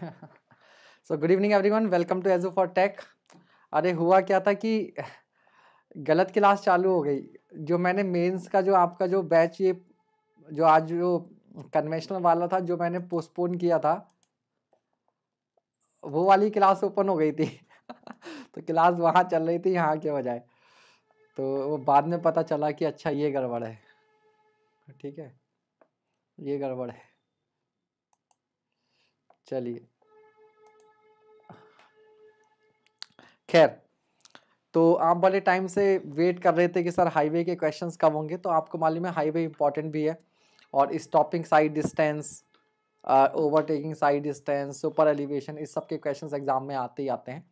So good evening everyone welcome to एजो for tech अरे हुआ क्या था कि गलत क्लास चालू हो गई जो मैंने मेंस का जो आपका जो बैच ये जो आज जो कन्वेंशनल वाला था जो मैंने पोस्टपोन किया था वो वाली क्लास ओपन हो गई थी तो क्लास वहाँ चल रही थी यहाँ के बजाय तो वो बाद में पता चला कि अच्छा ये गड़बड़ है ठीक है ये गड़बड़ है चलिए खैर तो आप बड़े टाइम से वेट कर रहे थे कि सर हाईवे के क्वेश्चंस कब होंगे तो आपको मालूम है हाईवे इंपॉर्टेंट भी है और stopping sight distance overtaking sight distance super elevation इस सब के क्वेश्चन एग्जाम में आते ही आते हैं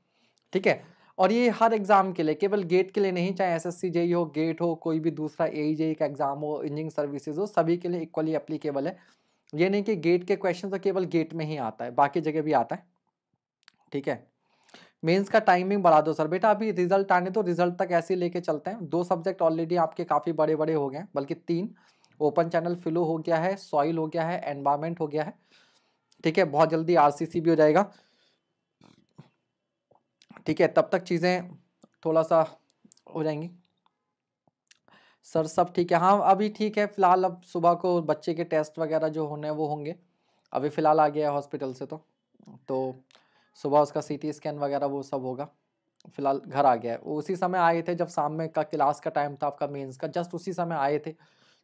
ठीक है और ये हर एग्ज़ाम के लिए केवल गेट के लिए नहीं चाहे एस एस e हो गेट हो कोई भी दूसरा ए e का एग्ज़ाम हो इंजीनियरिंग सर्विसेज हो सभी के लिए इक्वली अप्लीकेबल है ये नहीं कि गेट के क्वेश्चन तो केवल गेट में ही आता है बाकी जगह भी आता है ठीक है मेंस का टाइमिंग बढ़ा दो सर बेटा अभी रिजल्ट आने तो रिजल्ट तक ऐसे लेके चलते हैं दो सब्जेक्ट ऑलरेडी आपके काफ़ी बड़े बड़े हो गए हैं बल्कि तीन ओपन चैनल फिलो हो गया है सॉइल हो गया है एनवायरमेंट हो गया है ठीक है बहुत जल्दी आरसीसी भी हो जाएगा ठीक है तब तक चीज़ें थोड़ा सा हो जाएंगी सर सब ठीक है हाँ अभी ठीक है फिलहाल अब सुबह को बच्चे के टेस्ट वगैरह जो होने हैं वो होंगे अभी फ़िलहाल आ गया है हॉस्पिटल से तो तो सुबह उसका सीटी स्कैन वगैरह वो सब होगा फ़िलहाल घर आ गया है वो उसी समय आए थे जब शाम में का क्लास का टाइम था आपका मेंस का जस्ट उसी समय आए थे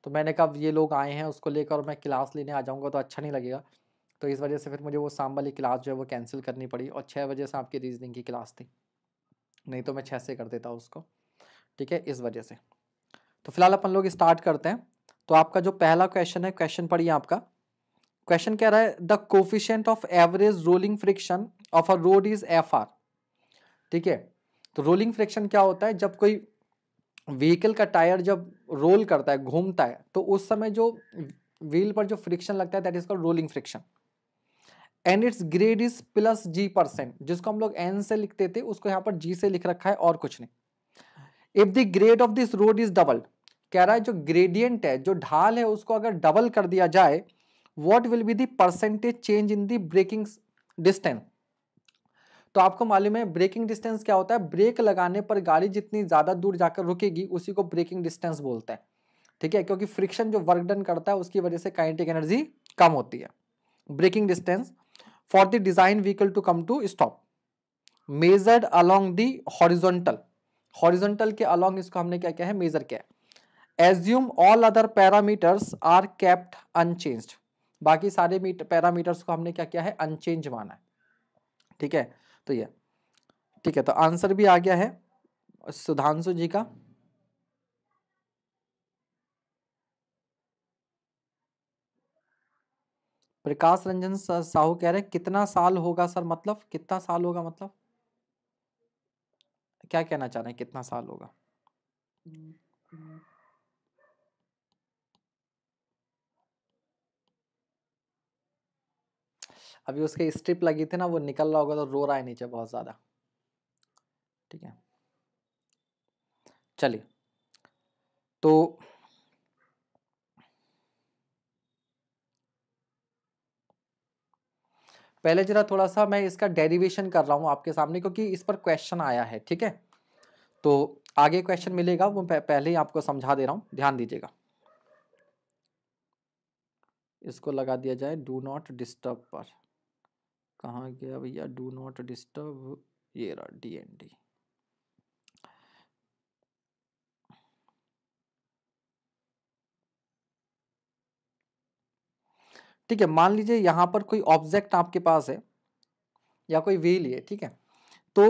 तो मैंने कहा ये लोग आए हैं उसको लेकर मैं क्लास लेने आ जाऊँगा तो अच्छा नहीं लगेगा तो इस वजह से फिर मुझे वो शाम वाली क्लास जो है वो कैंसिल करनी पड़ी और छः बजे से आपकी रीजनिंग की क्लास थी नहीं तो मैं छः से कर देता उसको ठीक है इस वजह से तो फिलहाल अपन लोग स्टार्ट करते हैं तो आपका जो पहला क्वेश्चन है क्वेश्चन पढ़िए आपका क्वेश्चन कह रहा है the coefficient of average rolling friction of a road is F R ठीक है तो रोलिंग फ्रिक्शन क्या होता है जब कोई व्हीकल का टायर जब रोल करता है घूमता है तो उस समय जो व्हील पर जो फ्रिक्शन लगता है that is called rolling friction and its grade is plus G percent जिसको हम लोग एन से लिखते थे उसको यहाँ पर जी से लिख रखा है और कुछ नहीं if the grade of this road is doubled कह रहा है जो ग्रेडियंट है जो ढाल है उसको अगर डबल कर दिया जाए what will be the percentage change in the braking distance तो आपको मालूम है ब्रेकिंग डिस्टेंस क्या होता है ब्रेक लगाने पर गाड़ी जितनी ज़्यादा दूर जाकर रुकेगी उसी को ब्रेकिंग डिस्टेंस बोलते हैं ठीक है क्योंकि फ्रिक्शन जो वर्क डन करता है उसकी वजह से काइनेटिक एनर्जी कम होती है braking distance for the design vehicle to come to stop measured along the horizontal horizontal के अलोंग इसको हमने क्या क्या है मेजर क्या है assume all other parameters are kept unchanged बाकी सारे पैरामीटर्स को हमने क्या किया है अनचेंज माना है ठीक है तो ये ठीक है तो आंसर भी आ गया है सुधांशु जी का प्रकाश रंजन साहू कह रहे हैं कितना साल होगा सर मतलब कितना साल होगा मतलब क्या कहना चाह रहे हैं कितना साल होगा हम्म, हम्म। अभी उसके स्ट्रिप लगी थी ना वो निकल रहा होगा तो रो रहा है नीचे बहुत ज़्यादा ठीक है चलिए तो पहले जरा थोड़ा सा मैं इसका डेरिवेशन कर रहा हूँ आपके सामने क्योंकि इस पर क्वेश्चन आया है ठीक है तो आगे क्वेश्चन मिलेगा वो पहले ही आपको समझा दे रहा हूँ ध्यान दीजिएगा इसको लगा दिया जाए डू नॉट डिस्टर्ब पर कहाँ गया भैया डू नॉट डिस्टर्ब ये रहा डी एन डी ठीक है मान लीजिए यहां पर कोई ऑब्जेक्ट आपके पास है या कोई व्हील है ठीक है तो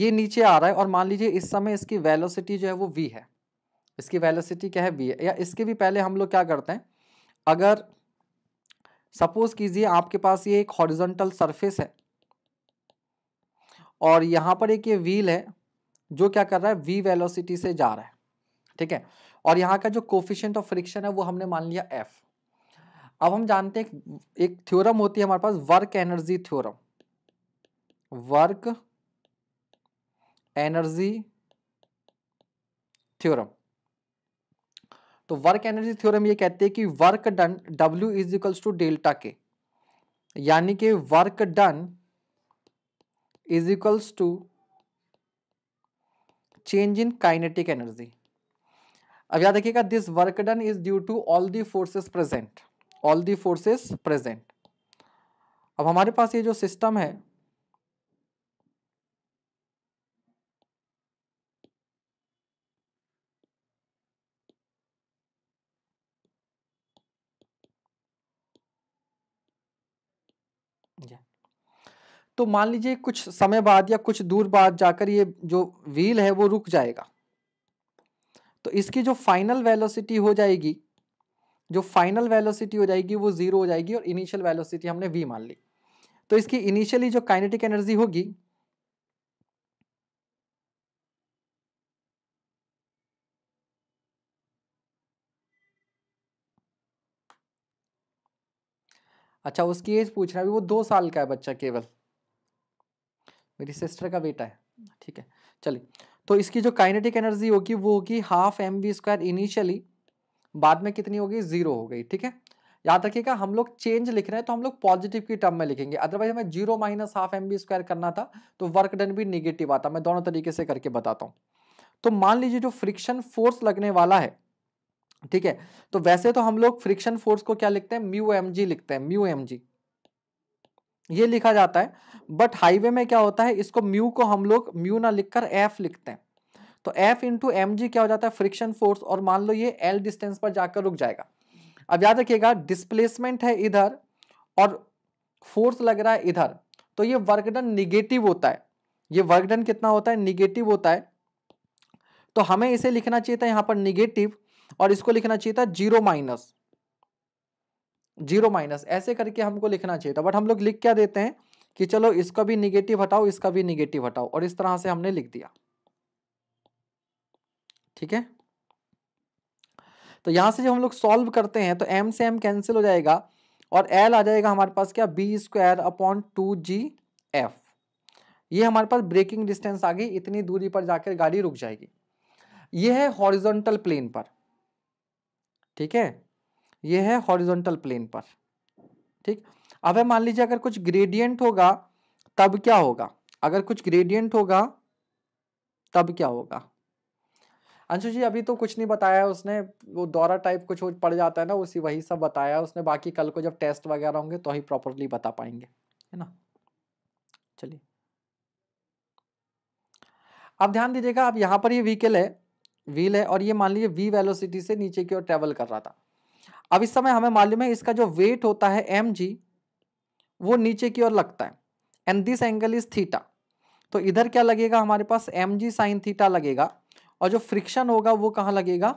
ये नीचे आ रहा है और मान लीजिए इस समय इसकी वेलोसिटी जो है वो वी है इसकी वेलोसिटी क्या है वी है या इसके भी पहले हम लोग क्या करते हैं अगर सपोज कीजिए आपके पास ये एक हॉरिजॉन्टल सरफेस है और यहाँ पर एक ये व्हील है जो क्या कर रहा है वी वेलोसिटी से जा रहा है ठीक है और यहाँ का जो कोफिशियंट ऑफ फ्रिक्शन है वो हमने मान लिया एफ अब हम जानते हैं एक थ्योरम होती है हमारे पास work energy theorem work energy theorem तो वर्क एनर्जी थ्योरम ये कहते हैं कि work done W is equals to delta K यानी कि work done is equals to change in kinetic energy अब याद रखिएगा this work done is due to all the forces present all the forces present अब हमारे पास ये जो system है तो मान लीजिए कुछ समय बाद या कुछ दूर बाद जाकर ये जो व्हील है वो रुक जाएगा तो इसकी जो फाइनल वेलोसिटी हो जाएगी जो फाइनल वेलोसिटी हो जाएगी वो ज़ीरो हो जाएगी और इनिशियल वेलोसिटी हमने वी मान ली तो इसकी इनिशियली जो काइनेटिक एनर्जी होगी अच्छा उसकी एज पूछ रहा है वो दो साल का है बच्चा केवल मेरी सिस्टर का बेटा है ठीक है चलिए तो इसकी जो काइनेटिक एनर्जी होगी वो होगी half M V square initially बाद में कितनी होगी जीरो हो गई ठीक है याद रखिएगा हम लोग चेंज लिख रहे हैं तो हम लोग पॉजिटिव की टर्म में लिखेंगे अदरवाइज हमें zero minus half M B square करना था तो वर्क डन भी निगेटिव आता मैं दोनों तरीके से करके बताता हूँ तो मान लीजिए जो फ्रिक्शन फोर्स लगने वाला है ठीक है तो वैसे तो हम लोग फ्रिक्शन फोर्स को क्या लिखते हैं म्यू एम जी लिखते हैं म्यू एम जी ये लिखा जाता है बट हाईवे में क्या होता है इसको म्यू को हम लोग म्यू ना लिखकर एफ लिखते हैं तो एफ इंटू एम जी क्या हो जाता है फ्रिक्शन फोर्स और मान लो ये एल डिस्टेंस पर जाकर रुक जाएगा अब याद रखिएगा डिस्प्लेसमेंट है इधर और फोर्स लग रहा है इधर तो ये वर्कडन निगेटिव होता है ये वर्कडन कितना होता है निगेटिव होता है तो हमें इसे लिखना चाहिए था यहाँ पर निगेटिव और इसको लिखना चाहिए था जीरो माइनस जीरो माइनस ऐसे करके हमको लिखना चाहिए था बट हम लोग लिख क्या देते हैं कि चलो इसका भी निगेटिव हटाओ इसका भी निगेटिव हटाओ और इस तरह से हमने लिख दिया ठीक है तो यहां से जब हम लोग सॉल्व करते हैं तो एम से एम कैंसिल हो जाएगा और एल आ जाएगा हमारे पास क्या B square upon two G F ये हमारे पास ब्रेकिंग डिस्टेंस आ गई इतनी दूरी पर जाकर गाड़ी रुक जाएगी ये है हॉरिजॉन्टल प्लेन पर ठीक है ये है हॉरिजॉन्टल प्लेन पर ठीक अब है मान लीजिए अगर कुछ ग्रेडियंट होगा तब क्या होगा अगर कुछ ग्रेडियंट होगा तब क्या होगा अंशु जी अभी तो कुछ नहीं बताया उसने वो दौरा टाइप कुछ पड़ जाता है ना उसी वही सब बताया उसने बाकी कल को जब टेस्ट वगैरह होंगे तो ही प्रॉपरली बता पाएंगे है ना चलिए अब ध्यान दीजिएगा अब यहाँ पर ये व्हीकल है व्हील है और ये मान लीजिए वी वेलोसिटी से नीचे की ओर ट्रेवल कर रहा था अब इस समय हमें मालूम है इसका जो वेट होता है एम वो नीचे की ओर लगता है and this angle is theta तो इधर क्या लगेगा हमारे पास एम जी साइन थीटा लगेगा और जो फ्रिक्शन होगा वो कहाँ लगेगा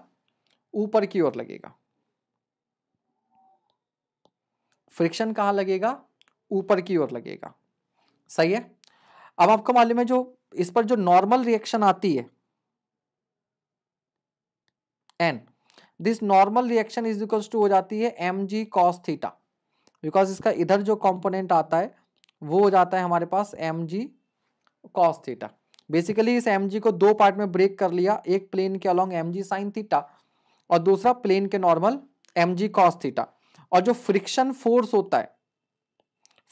ऊपर की ओर लगेगा फ्रिक्शन कहाँ लगेगा ऊपर की ओर लगेगा सही है अब आपको मालूम है जो इस पर जो नॉर्मल रिएक्शन आती है N this normal reaction is equals to हो जाती है M G cos theta because इसका इधर जो कॉम्पोनेंट आता है वो हो जाता है हमारे पास M G cos theta basically इस एम जी को दो पार्ट में ब्रेक कर लिया एक प्लेन के along M G sine theta और दूसरा प्लेन के normal M G cos theta और जो फ्रिक्शन फोर्स होता है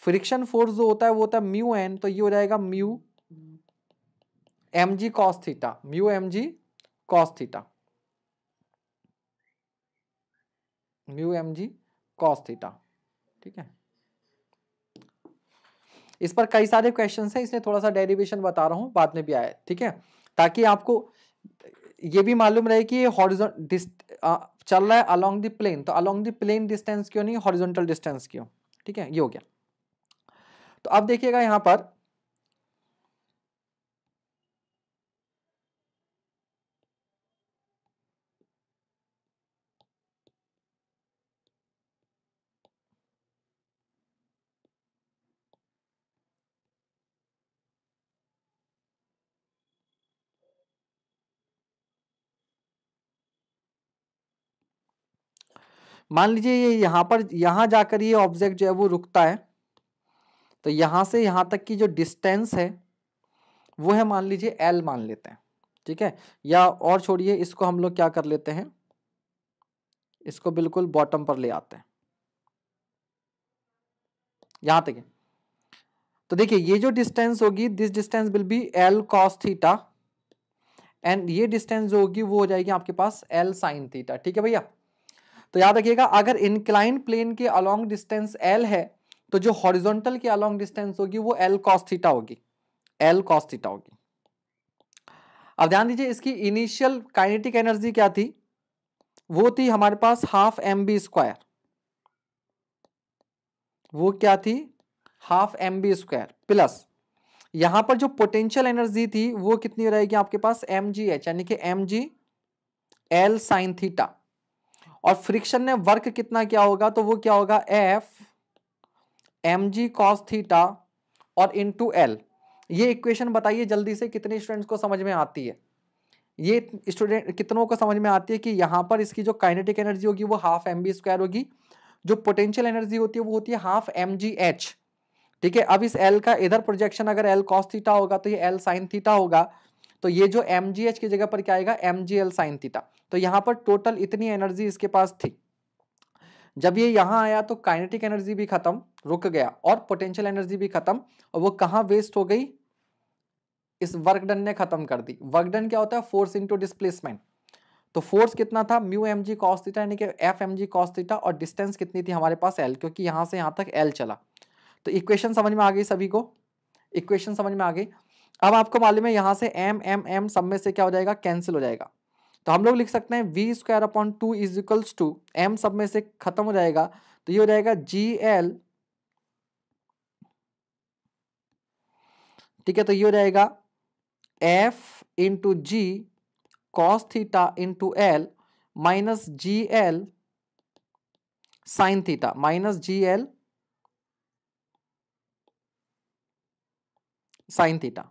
फ्रिक्शन फोर्स जो होता है वो होता है म्यू एन तो ये हो जाएगा mu M G cos theta mu M G cos theta mu M G cos theta ठीक है इस पर कई सारे क्वेश्चन हैं इसलिए थोड़ा सा डेरिवेशन बता रहा हूँ बाद में भी आया ठीक है ताकि आपको ये भी मालूम रहे कि चल रहा है अलोंग द प्लेन तो अलोंग द प्लेन डिस्टेंस क्यों नहीं हॉरिजॉन्टल डिस्टेंस क्यों ठीक है ये हो गया तो अब देखिएगा यहाँ पर मान लीजिए ये यहाँ पर यहाँ जाकर ये ऑब्जेक्ट जो है वो रुकता है तो यहाँ से यहाँ तक की जो डिस्टेंस है वो है मान लीजिए एल मान लेते हैं ठीक है या और छोड़िए इसको हम लोग क्या कर लेते हैं इसको बिल्कुल बॉटम पर ले आते हैं यहाँ तक तो देखिए ये जो डिस्टेंस होगी this distance will be L cos theta and ये डिस्टेंस जो होगी वो हो जाएगी आपके पास एल साइन थीटा ठीक है भैया तो याद रखिएगा अगर इंक्लाइन प्लेन के अलोंग डिस्टेंस एल है तो जो हॉरिजॉन्टल के अलोंग डिस्टेंस होगी वो एल कॉस्थीटा होगी एल कॉस्थीटा होगी अब ध्यान दीजिए इसकी इनिशियल काइनेटिक एनर्जी क्या थी वो थी हमारे पास हाफ एम बी स्क्वायर वो क्या थी half M B square plus यहां पर जो पोटेंशियल एनर्जी थी वो कितनी रहेगी आपके पास एम जी एच यानी कि M G L sine theta और फ्रिक्शन ने वर्क कितना क्या होगा तो वो क्या होगा F M G cos theta और इंटू एल ये इक्वेशन बताइए जल्दी से कितने स्टूडेंट्स को समझ में आती है ये स्टूडेंट कितनों को समझ में आती है कि यहाँ पर इसकी जो काइनेटिक एनर्जी होगी वो हाफ एम बी स्क्वायर होगी जो पोटेंशियल एनर्जी होती है वो होती है हाफ एम जी एच ठीक है अब इस एल का इधर प्रोजेक्शन अगर एल कॉस थीटा होगा तो ये एल साइन थीटा होगा तो ये जो एम की जगह पर क्या आएगा M G L sine theta तो यहाँ पर टोटल इतनी एनर्जी इसके पास थी जब ये यहाँ आया तो काइनेटिक एनर्जी भी खत्म रुक गया और पोटेंशियल एनर्जी भी खत्म और वो कहाँ वेस्ट हो गई इस वर्क डन ने खत्म कर दी वर्क डन क्या होता है फोर्स इनटू डिस्प्लेसमेंट तो फोर्स कितना था mu M G cos theta यानी कि F M G cos theta और डिस्टेंस कितनी थी हमारे पास एल क्योंकि यहाँ से यहाँ तक एल चला तो इक्वेशन समझ में आ गई सभी को इक्वेशन समझ में आ गई अब आपको मालूम है यहाँ से एम एम एम सब में से क्या हो जाएगा कैंसिल हो जाएगा तो हम लोग लिख सकते हैं V square upon two is equals to M सब में से खत्म हो जाएगा तो ये हो जाएगा जी एल ठीक है तो ये हो जाएगा F into G cos theta into L minus G L sine theta minus G L sine theta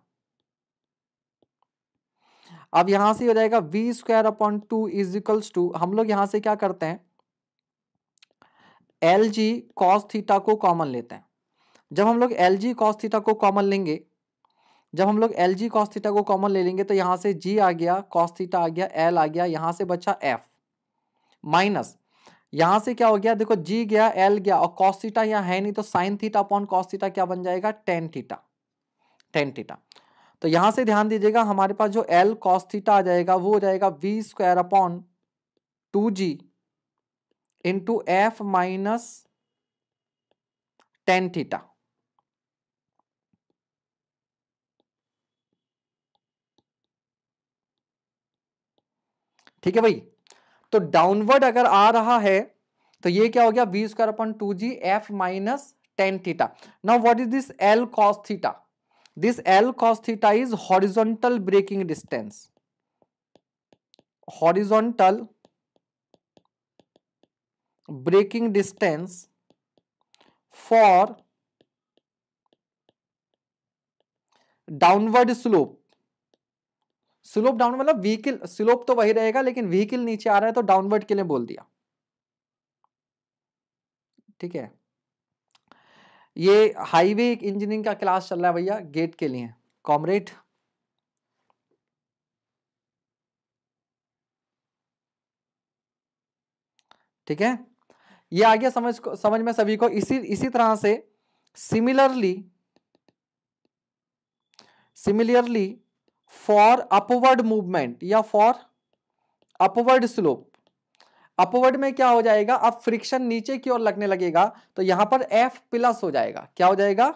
अब यहां से हो जाएगा V square upon two is equals to हम लोग यहां से क्या करते हैं एल जी कॉस थीटा को कॉमन लेते हैं जब हम लोग एल जी कॉस थीटा को कॉमन लेंगे जब हम लोग एल जी कॉस थीटा को कॉमन ले लेंगे तो यहां से जी आ गया कॉस थीटा आ गया एल आ गया यहां से बचा एफ माइनस यहां से क्या हो गया देखो जी गया एल गया और कॉस थीटा यहां है नहीं तो sine theta upon cos theta क्या बन जाएगा टेन थीटा टेन थीटा तो यहां से ध्यान दीजिएगा हमारे पास जो एल कॉस्थीटा आ जाएगा वो हो जाएगा V square upon two G into F minus tan theta ठीक है भाई तो डाउनवर्ड अगर आ रहा है तो ये क्या हो गया V square upon two G F minus tan theta now what is this L cos theta this L cos theta is horizontal breaking distance. Horizontal breaking distance for downward slope slope down मतलब vehicle slope तो वही रहेगा लेकिन vehicle नीचे आ रहा है तो downward के लिए बोल दिया ठीक है ये हाईवे इंजीनियरिंग का क्लास चल रहा है भैया गेट के लिए कॉमरेड ठीक है ये आ गया समझ को समझ में सभी को इसी इसी तरह से similarly similarly for upward movement या फॉर अपवर्ड स्लोप अपवर्ड में क्या हो जाएगा अब फ्रिक्शन नीचे की ओर लगने लगेगा तो यहां पर एफ प्लस हो जाएगा क्या हो जाएगा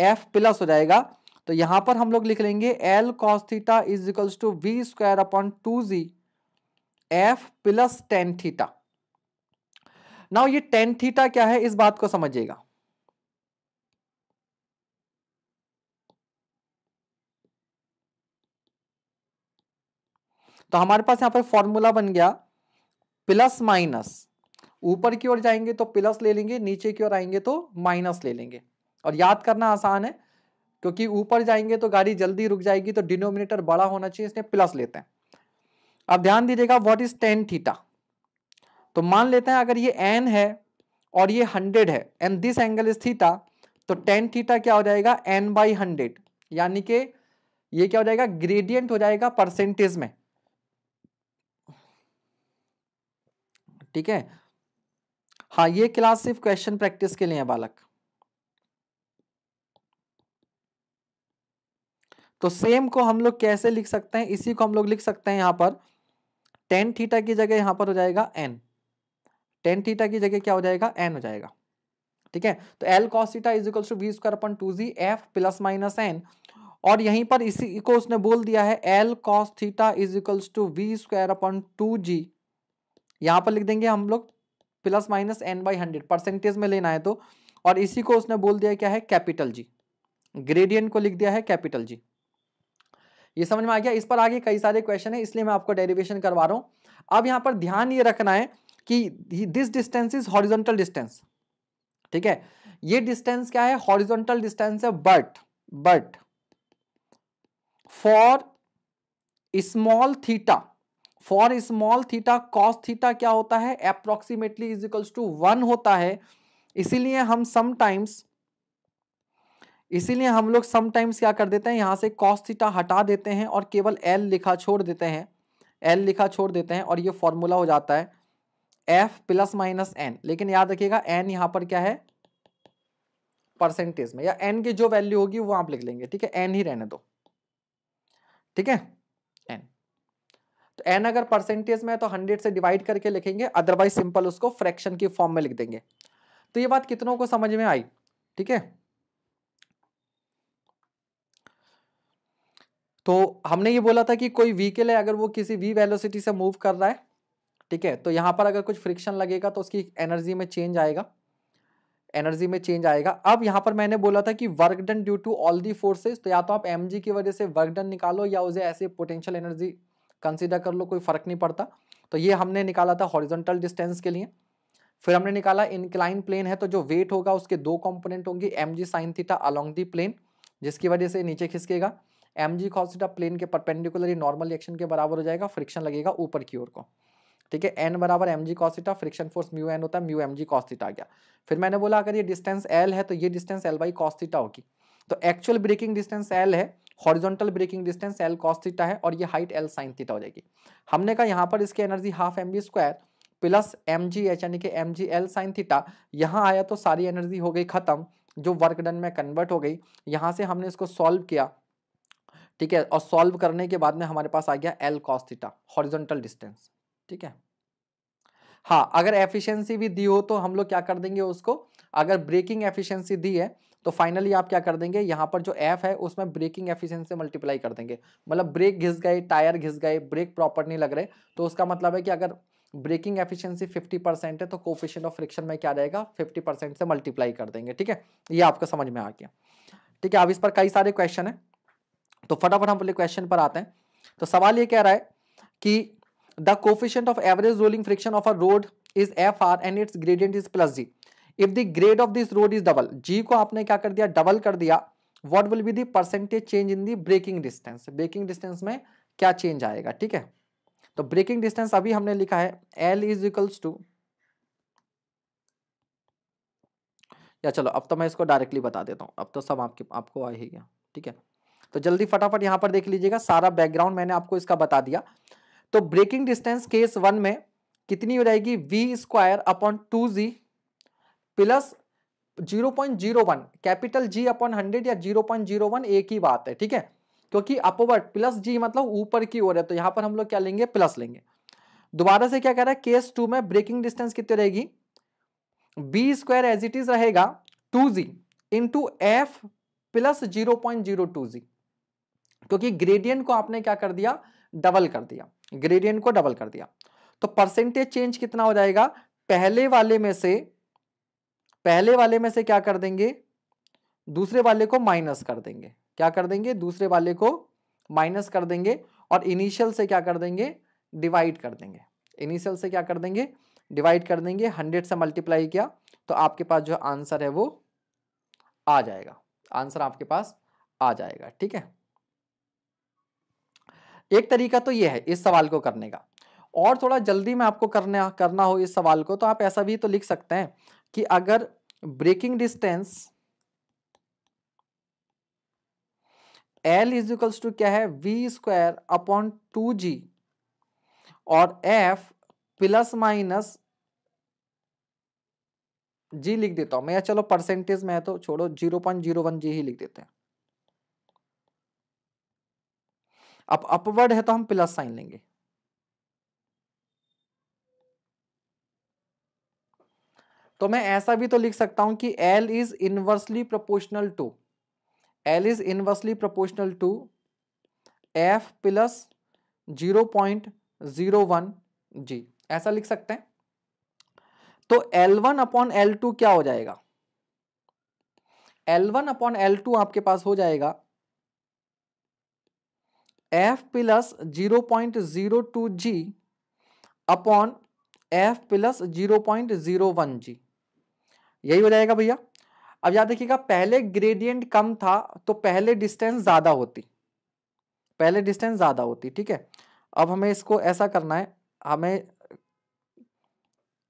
एफ प्लस हो जाएगा तो यहां पर हम लोग लिख लेंगे L cos theta is equals to V square upon two G F plus tan theta now ये टेन थीटा क्या है इस बात को समझिएगा तो हमारे पास यहां पर फॉर्मूला बन गया प्लस माइनस ऊपर की ओर जाएंगे तो प्लस ले लेंगे नीचे की ओर आएंगे तो माइनस ले लेंगे और याद करना आसान है क्योंकि ऊपर जाएंगे तो गाड़ी जल्दी रुक जाएगी तो डिनोमिनेटर बड़ा होना चाहिए इसलिए प्लस लेते हैं अब ध्यान दीजिएगा व्हाट इज टेन थीटा तो मान लेते हैं अगर ये एन है और ये हंड्रेड है and this angle is theta तो टेन थीटा क्या हो जाएगा एन बाई हंड्रेड यानी कि ये क्या हो जाएगा ग्रेडियंट हो जाएगा परसेंटेज में ठीक है हाँ ये क्लास सिर्फ क्वेश्चन प्रैक्टिस के लिए है बालक तो सेम को हम लोग कैसे लिख सकते हैं इसी को हम लोग लिख सकते हैं यहां पर टेन थीटा की जगह यहां पर हो जाएगा एन टेन थीटा की जगह क्या हो जाएगा एन हो जाएगा ठीक है तो L cos theta is equal to V square upon two G F plus minus N और यहीं पर इसी को उसने बोल दिया है L cos theta is equals to V square upon two G यहाँ पर लिख देंगे हम लोग plus minus N by hundred percentage में लेना है तो और इसी को उसने बोल दिया क्या है कैपिटल जी ग्रेडियंट को लिख दिया है कैपिटल जी ये समझ में आ गया इस पर आगे कई सारे क्वेश्चन है इसलिए मैं आपको डेरिवेशन करवा रहा हूँ अब यहाँ पर ध्यान ये रखना है कि this distance is horizontal distance ठीक है ये डिस्टेंस क्या है हॉरिजोंटल डिस्टेंस है but but for small theta for small theta cos theta क्या होता है approximately is equals to one होता है इसीलिए हम समटाइम्स इसीलिए हम लोग समटाइम्स क्या कर देते हैं यहाँ से कॉस थीटा हटा देते हैं और केवल एल लिखा छोड़ देते हैं एल लिखा छोड़ देते हैं और ये फॉर्मूला हो जाता है एफ प्लस माइनस एन लेकिन याद रखिएगा एन यहाँ पर क्या है परसेंटेज में या एन की जो वैल्यू होगी वो आप लिख लेंगे ठीक है एन ही रहने दो ठीक है तो एन अगर परसेंटेज में है तो हंड्रेड से डिवाइड करके लिखेंगे अदरवाइज सिंपल उसको फ्रैक्शन की फॉर्म में लिख देंगे तो ये बात कितनों को समझ में आई ठीक है तो हमने ये बोला था कि कोई वी के लिए अगर वो किसी वी वेलोसिटी से मूव कर रहा है ठीक है तो यहां पर अगर कुछ फ्रिक्शन लगेगा तो उसकी एनर्जी में चेंज आएगा एनर्जी में चेंज आएगा अब यहां पर मैंने बोला था कि work done due to all the forces तो या तो आप एम की वजह से वर्क डन निकालो या उसे ऐसे पोटेंशियल एनर्जी कंसीडर कर लो कोई फ़र्क नहीं पड़ता तो ये हमने निकाला था हॉरिजॉन्टल डिस्टेंस के लिए फिर हमने निकाला इंक्लाइन प्लेन है तो जो वेट होगा उसके दो कंपोनेंट होंगे M G sine theta along the plane जिसकी वजह से नीचे खिसकेगा M G cos theta plane के परपेंडिकुलर नॉर्मल एक्शन के बराबर हो जाएगा फ्रिक्शन लगेगा ऊपर की ओर को ठीक है एन बराबर M G cos theta friction force mu N होता है mu M G cos theta आ गया फिर मैंने बोला अगर ये डिस्टेंस एल है तो ये distance L by cos theta होगी तो एक्चुअल ब्रेकिंग डिस्टेंस एल है horizontal braking distance L cos theta है और ये हाइट एल साइन थीटा हो जाएगी हमने कहा यहाँ पर इसकी energy half M B square plus M G H यानी कि M G L sine theta यहाँ आया तो सारी एनर्जी हो गई खत्म जो वर्क डन में कन्वर्ट हो गई यहाँ से हमने इसको सॉल्व किया ठीक है और सॉल्व करने के बाद में हमारे पास आ गया L cos theta horizontal distance ठीक है हाँ अगर एफिशिएंसी भी दी हो तो हम लोग क्या कर देंगे उसको अगर ब्रेकिंग एफिशिएंसी दी है तो फाइनली आप क्या कर देंगे यहाँ पर जो एफ है उसमें ब्रेकिंग एफिशिएंसी से मल्टीप्लाई कर देंगे मतलब ब्रेक घिस गए टायर घिस गए ब्रेक प्रॉपर नहीं लग रहे तो उसका मतलब है कि अगर ब्रेकिंग एफिशिएंसी 50 परसेंट है तो कोफिशियंट ऑफ फ्रिक्शन में क्या रहेगा 50 परसेंट से मल्टीप्लाई कर देंगे ठीक है ये आपको समझ में आ गया ठीक है अब इस पर कई सारे क्वेश्चन है तो फटाफट हम पहले क्वेश्चन पर आते हैं तो सवाल ये कह रहा है कि the coefficient of average rolling friction of a road is F R and its gradient is plus G if the grade of this road is double G को आपने क्या कर दिया डबल कर दिया what will be percentage change in the braking distance braking distance में क्या change आएगा ठीक है तो ब्रेकिंग डिस्टेंस अभी हमने लिखा है एल इज इक्वल्स टू या चलो अब तो मैं इसको डायरेक्टली बता देता हूँ अब तो सब आपके आपको आ ही गया ठीक है तो जल्दी फटाफट यहाँ पर देख लीजिएगा सारा बैकग्राउंड मैंने आपको इसका बता दिया तो ब्रेकिंग डिस्टेंस केस वन में कितनी हो जाएगी V square upon two G plus 0.01 capital G upon hundred या 0.01 एक ही बात है ठीक है क्योंकि अपवर्ड प्लस जी मतलब ऊपर की ओर है तो यहां पर हम लोग क्या लेंगे प्लस लेंगे दोबारा से क्या कह रहा है केस टू में ब्रेकिंग डिस्टेंस कितनी रहेगी B square as it is रहेगा two G into F plus zero point zero two G क्योंकि ग्रेडियंट को आपने क्या कर दिया डबल कर दिया ग्रेडियंट को डबल कर दिया तो परसेंटेज चेंज कितना हो जाएगा पहले वाले में से पहले वाले में से क्या कर देंगे दूसरे वाले को माइनस कर देंगे क्या कर देंगे दूसरे वाले को माइनस कर देंगे और इनिशियल से क्या कर देंगे डिवाइड कर देंगे इनिशियल से क्या कर देंगे डिवाइड कर देंगे हंड्रेड से मल्टीप्लाई किया तो आपके पास जो आंसर है वो आ जाएगा आंसर आपके पास आ जाएगा ठीक है एक तरीका तो ये है इस सवाल को करने का और थोड़ा जल्दी में आपको करने करना हो इस सवाल को तो आप ऐसा भी तो लिख सकते हैं कि अगर braking distance L is equals to क्या है V square upon two G और एफ प्लस माइनस जी लिख देता हूं मैं चलो परसेंटेज में है तो छोड़ो zero point zero one G ही लिख देते हैं अब अपवर्ड है तो हम प्लस साइन लेंगे तो मैं ऐसा भी तो लिख सकता हूं कि L is inversely proportional to L is inversely proportional to F plus zero point zero one G ऐसा लिख सकते हैं तो L one upon L two क्या हो जाएगा L one upon L two आपके पास हो जाएगा F plus zero point zero two G upon F plus zero point zero one G यही हो जाएगा भैया अब याद देखिएगा पहले ग्रेडियंट कम था तो पहले डिस्टेंस ज़्यादा होती पहले डिस्टेंस ज़्यादा होती ठीक है अब हमें इसको ऐसा करना है हमें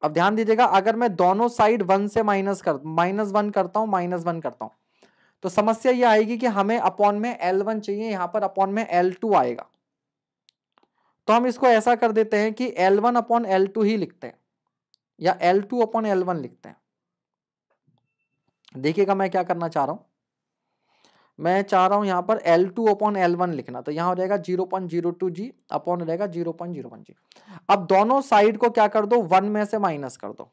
अब ध्यान दीजिएगा अगर मैं दोनों साइड वन से माइनस कर माइनस वन करता हूँ माइनस वन करता हूँ तो समस्या ये आएगी कि हमें अपॉन में एल वन चाहिए यहाँ पर अपॉन में एल टू आएगा तो हम इसको ऐसा कर देते हैं कि L one upon L two ही लिखते हैं या L two upon L one लिखते हैं देखिएगा मैं क्या करना चाह रहा हूँ मैं चाह रहा हूँ यहाँ पर L2 टू अपॉन एल लिखना तो यहाँ हो जाएगा zero point zero two G upon रहेगा zero point zero one G अब दोनों साइड को क्या कर दो वन में से माइनस कर दो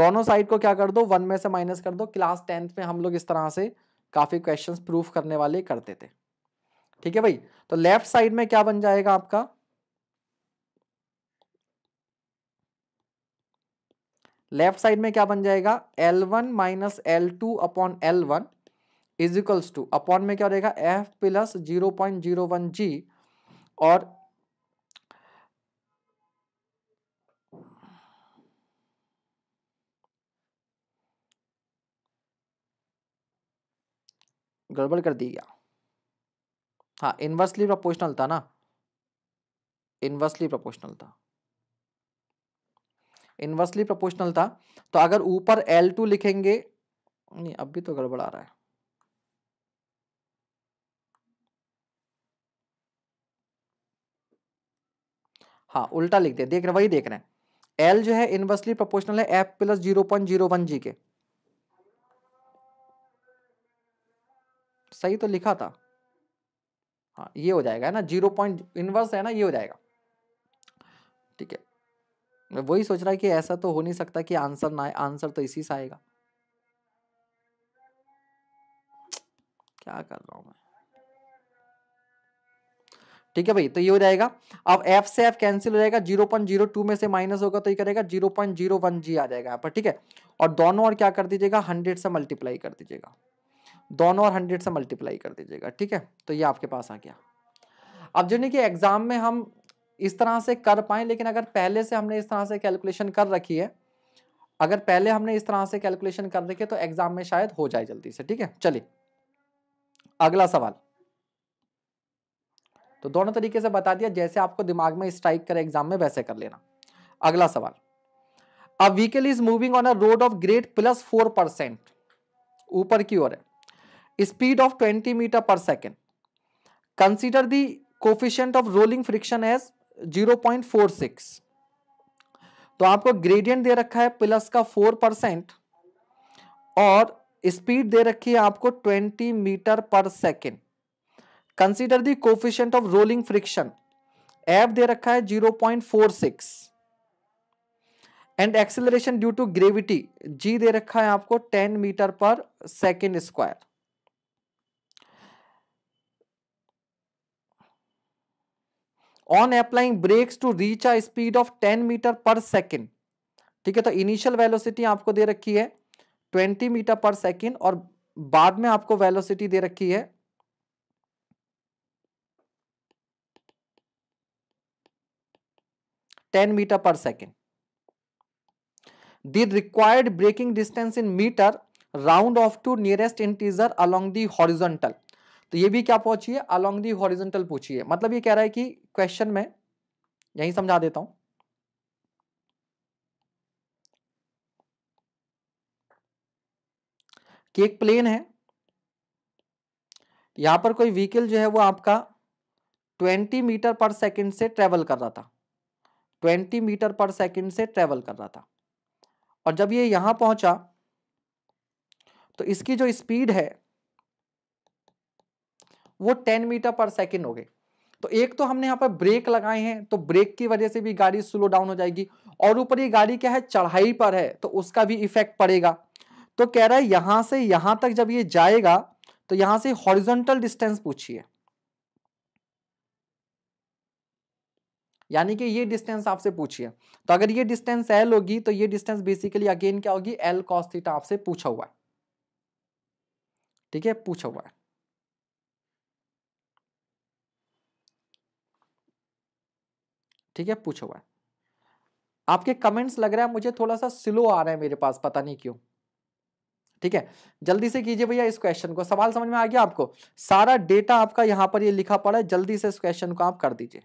दोनों साइड को क्या कर दो वन में से माइनस कर दो क्लास टेंथ में हम लोग इस तरह से काफ़ी क्वेश्चंस प्रूफ करने वाले करते थे ठीक है भाई तो लेफ्ट साइड में क्या बन जाएगा आपका लेफ्ट साइड में क्या बन जाएगा L one minus L two upon L one equals to upon में क्या हो जाएगा plus zero point zero one G और गड़बड़ कर दी गया हाँ इन्वर्सली प्रोपोर्शनल था ना इन्वर्सली प्रोपोर्शनल था इन्वर्सली प्रोपोर्शनल था तो अगर ऊपर एल टू लिखेंगे नहीं अब भी तो गड़बड़ा रहा है हाँ उल्टा लिख देख रहे वही देख रहे हैं एल जो है इन्वर्सली प्रोपोर्शनल है F plus zero point zero one G के सही तो लिखा था हाँ ये हो जाएगा है ना जीरो पॉइंट इनवर्स है ना ये हो जाएगा ठीक है मैं वही सोच रहा है कि ऐसा तो हो नहीं सकता कि आंसर ना आंसर तो इसी से आएगा क्या कर रहा हूं मैं ठीक है भाई तो ये हो जाएगा अब एफ से एफ कैंसिल हो जाएगा जीरो पॉइंट जीरो टू में से माइनस होगा तो ये करेगा zero point zero one G आ जाएगा यहाँ पर ठीक है और दोनों और क्या कर दीजिएगा हंड्रेड से मल्टीप्लाई कर दीजिएगा दोनों और हंड्रेड से मल्टीप्लाई कर दीजिएगा ठीक है तो ये आपके पास आ गया अब जो नहीं कि एग्जाम में हम इस तरह से कर पाएँ लेकिन अगर पहले से हमने इस तरह से कैलकुलेशन कर रखी है अगर पहले हमने इस तरह से कैलकुलेशन कर रखी है तो एग्जाम में शायद हो जाए जल्दी से ठीक है चलिए अगला सवाल तो दोनों तरीके से बता दिया जैसे आपको दिमाग में स्ट्राइक करे एग्जाम में वैसे कर लेना अगला सवाल a vehicle is moving on a road of grade plus four percent ऊपर की ओर है speed of twenty metre per second consider the coefficient of rolling friction as zero point four six तो आपको ग्रेडियंट दे रखा है प्लस का फोर परसेंट और स्पीड दे रखी है आपको twenty metre per second consider the coefficient of rolling friction F दे रखा है zero point four six and acceleration due to gravity G दे रखा है आपको ten metre per second square on applying brakes to reach a speed of 10 metre per second ठीक है तो इनिशियल वेलोसिटी आपको दे रखी है 20 मीटर पर सेकेंड और बाद में आपको वेलोसिटी दे रखी है ten metre per second the required braking distance in metre round off to nearest integer along the horizontal तो ये भी क्या पूछिए अलोंग दी हॉरिजेंटल पूछिए मतलब ये कह रहा है कि क्वेश्चन में यही समझा देता हूं कि एक प्लेन है यहां पर कोई व्हीकल जो है वो आपका 20 मीटर पर सेकंड से ट्रेवल कर रहा था 20 मीटर पर सेकंड से ट्रेवल कर रहा था और जब ये यहां पहुंचा तो इसकी जो स्पीड है वो टेन मीटर पर सेकेंड हो गए तो एक तो हमने यहाँ पर ब्रेक लगाए हैं तो ब्रेक की वजह से भी गाड़ी स्लो डाउन हो जाएगी और ऊपर ये गाड़ी क्या है चढ़ाई पर है तो उसका भी इफेक्ट पड़ेगा तो कह रहा है यहां से यहां तक जब ये जाएगा तो यहां से हॉरिजॉन्टल डिस्टेंस पूछिए यानी कि ये डिस्टेंस आपसे पूछिए तो अगर ये डिस्टेंस एल होगी तो ये डिस्टेंस बेसिकली अगेन क्या होगी एल कॉस आपसे पूछा हुआ है ठीक है पूछा हुआ है ठीक है पूछा हुआ है आपके कमेंट्स लग रहा है मुझे थोड़ा सा स्लो आ रहा है मेरे पास पता नहीं क्यों ठीक है जल्दी से कीजिए भैया इस क्वेश्चन को सवाल समझ में आ गया आपको सारा डेटा आपका यहां पर ये यह लिखा पड़ा है जल्दी से इस क्वेश्चन को आप कर दीजिए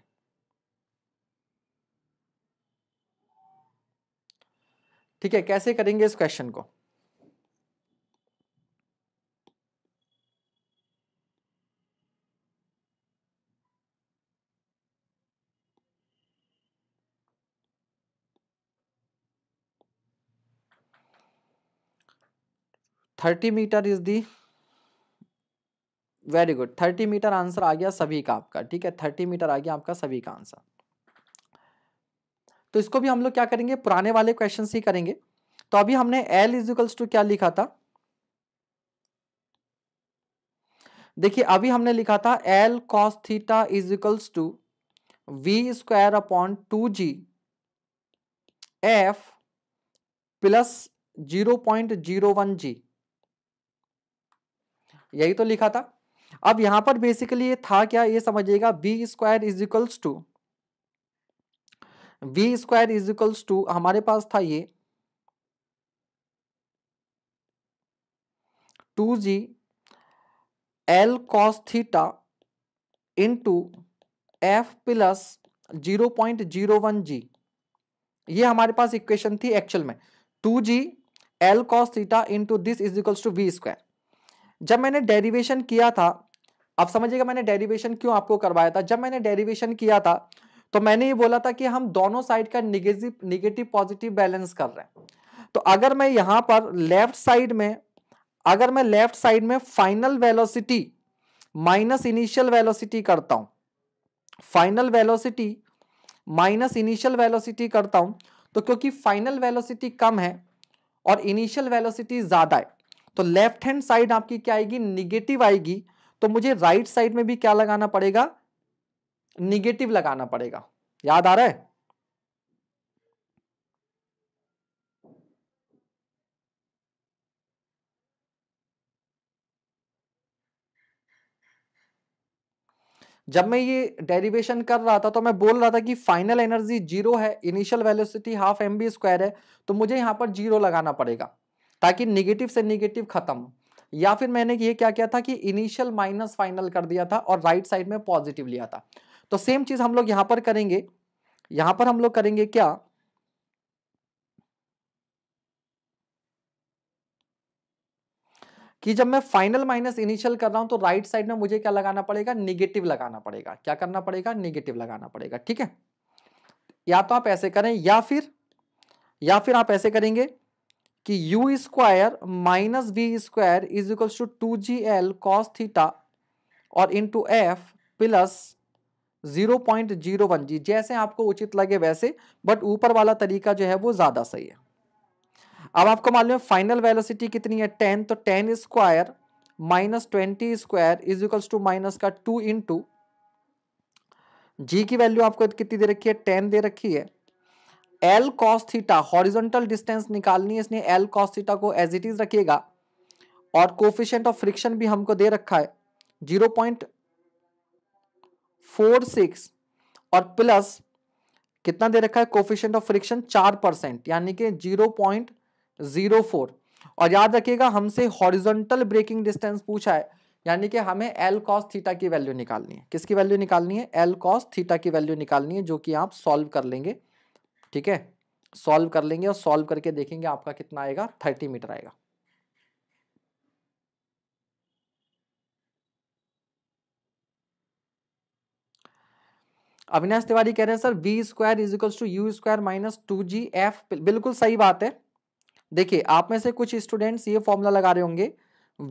ठीक है कैसे करेंगे इस क्वेश्चन को thirty metre is the very good thirty metre answer आ गया सभी का आपका ठीक है थर्टी मीटर आ गया आपका सभी का आंसर तो इसको भी हम लोग क्या करेंगे पुराने वाले क्वेश्चन ही करेंगे तो अभी हमने एल इजिकल्स टू क्या लिखा था देखिए अभी हमने लिखा था L cos theta equals to V square upon two G F plus zero point zero one G यही तो लिखा था अब यहां पर बेसिकली ये था क्या ये समझिएगा V square is equals to V square is equals to हमारे पास था ये two G L cos theta into F plus zero point zero one G ये हमारे पास इक्वेशन थी एक्चुअल में two G L cos theta into this is equals to V square जब मैंने डेरिवेशन किया था आप समझिएगा मैंने डेरिवेशन क्यों आपको करवाया था जब मैंने डेरिवेशन किया था तो मैंने ये बोला था कि हम दोनों साइड का निगेटिव निगेटिव पॉजिटिव बैलेंस कर रहे हैं तो अगर मैं यहाँ पर लेफ्ट साइड में अगर मैं लेफ्ट साइड में final velocity minus initial velocity करता हूँ final velocity minus initial velocity करता हूँ तो क्योंकि फाइनल वेलोसिटी कम है और इनिशियल वेलोसिटी ज़्यादा है तो लेफ्ट हैंड साइड आपकी क्या आएगी निगेटिव आएगी तो मुझे राइट right साइड में भी क्या लगाना पड़ेगा निगेटिव लगाना पड़ेगा याद आ रहा है जब मैं ये डेरिवेशन कर रहा था तो मैं बोल रहा था कि फाइनल एनर्जी जीरो है initial velocity half M B square है तो मुझे यहां पर जीरो लगाना पड़ेगा ताकि निगेटिव से निगेटिव खत्म या फिर मैंने ये क्या किया था कि इनिशियल माइनस फाइनल कर दिया था और राइट साइड में पॉजिटिव लिया था तो सेम चीज हम लोग यहां पर करेंगे यहां पर हम लोग करेंगे क्या कि जब मैं फाइनल माइनस इनिशियल कर रहा हूं तो राइट साइड में मुझे क्या लगाना पड़ेगा निगेटिव लगाना पड़ेगा क्या करना पड़ेगा निगेटिव लगाना पड़ेगा ठीक है या तो आप ऐसे करें या फिर या फिर आप ऐसे करेंगे कि U square minus V square is equal to two G L cos theta और to F plus zero point zero one G जैसे आपको उचित लगे वैसे बट ऊपर वाला तरीका जो है वो ज़्यादा सही है अब आपको मालूम है फाइनल वेलोसिटी कितनी है टेन तो ten square minus twenty square is equals to minus का टू इन टू जी की वैल्यू आपको कितनी दे रखी है टेन दे रखी है L cos theta horizontal distance निकालनी है इसने एल कॉस थीटा को एज इट इज रखिएगा और कोफिशियंट ऑफ फ्रिक्शन भी हमको दे रखा है जीरो पॉइंट फोर सिक्स और प्लस कितना दे रखा है कोफिशियंट ऑफ फ्रिक्शन चार परसेंट यानी कि जीरो पॉइंट जीरो फोर और याद रखिएगा हमसे हॉरिजॉन्टल ब्रेकिंग डिस्टेंस पूछा है यानी कि हमें एल कॉस थीटा की वैल्यू निकालनी है किसकी वैल्यू निकालनी है एल कॉस थीटा की वैल्यू निकालनी है जो कि आप सॉल्व कर लेंगे ठीक है सॉल्व कर लेंगे और सॉल्व करके देखेंगे आपका कितना आएगा थर्टी मीटर आएगा अविनाश तिवारी कह रहे हैं sir V square is equal to U square minus two G F बिल्कुल सही बात है देखिए आप में से कुछ स्टूडेंट्स ये फॉर्मूला लगा रहे होंगे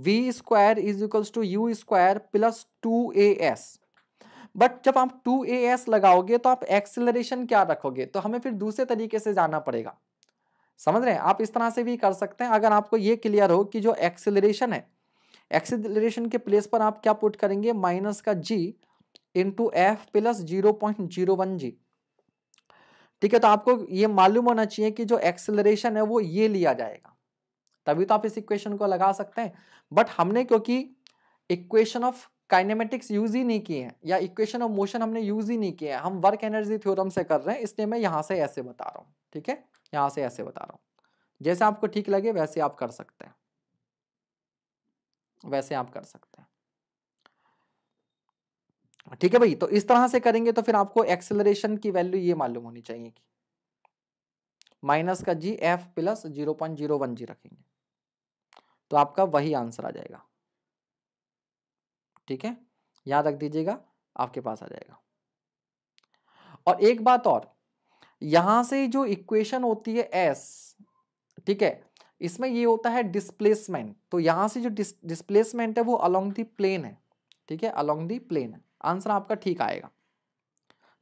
V square is equal to U square plus two A S but जब आप टू ए एस लगाओगे तो आप एक्सिलरेशन क्या रखोगे तो हमें फिर दूसरे तरीके से जाना पड़ेगा समझ रहे हैं आप इस तरह से भी कर सकते हैं अगर आपको ये क्लियर हो कि जो एक्सेलरेशन है एक्सिलरेशन के प्लेस पर आप क्या पुट करेंगे माइनस का G into F plus zero point zero one G ठीक है तो आपको ये मालूम होना चाहिए कि जो एक्सेलरेशन है वो ये लिया जाएगा तभी तो आप इस इक्वेशन को लगा सकते हैं बट हमने क्योंकि इक्वेशन ऑफ काइनेमेटिक्स यूज ही नहीं किए हैं या इक्वेशन ऑफ मोशन हमने यूज ही नहीं किए हैं हम वर्क एनर्जी थ्योरम से कर रहे हैं इसलिए मैं यहाँ से ऐसे बता रहा हूँ ठीक है यहाँ से ऐसे बता रहा हूँ जैसे आपको ठीक लगे वैसे आप कर सकते हैं वैसे आप कर सकते हैं ठीक है भाई तो इस तरह से करेंगे तो फिर आपको एक्सेलरेशन की वैल्यू ये मालूम होनी चाहिए कि माइनस का G F plus zero point zero one G रखेंगे तो आपका वही आंसर आ जाएगा ठीक है याद रख दीजिएगा आपके पास आ जाएगा और एक बात और यहां से जो इक्वेशन होती है एस ठीक है इसमें ये होता है डिस्प्लेसमेंट तो यहां से जो डिस्प्लेसमेंट है वो अलोंग दी प्लेन है ठीक है अलोंग दी प्लेन है आंसर आपका ठीक आएगा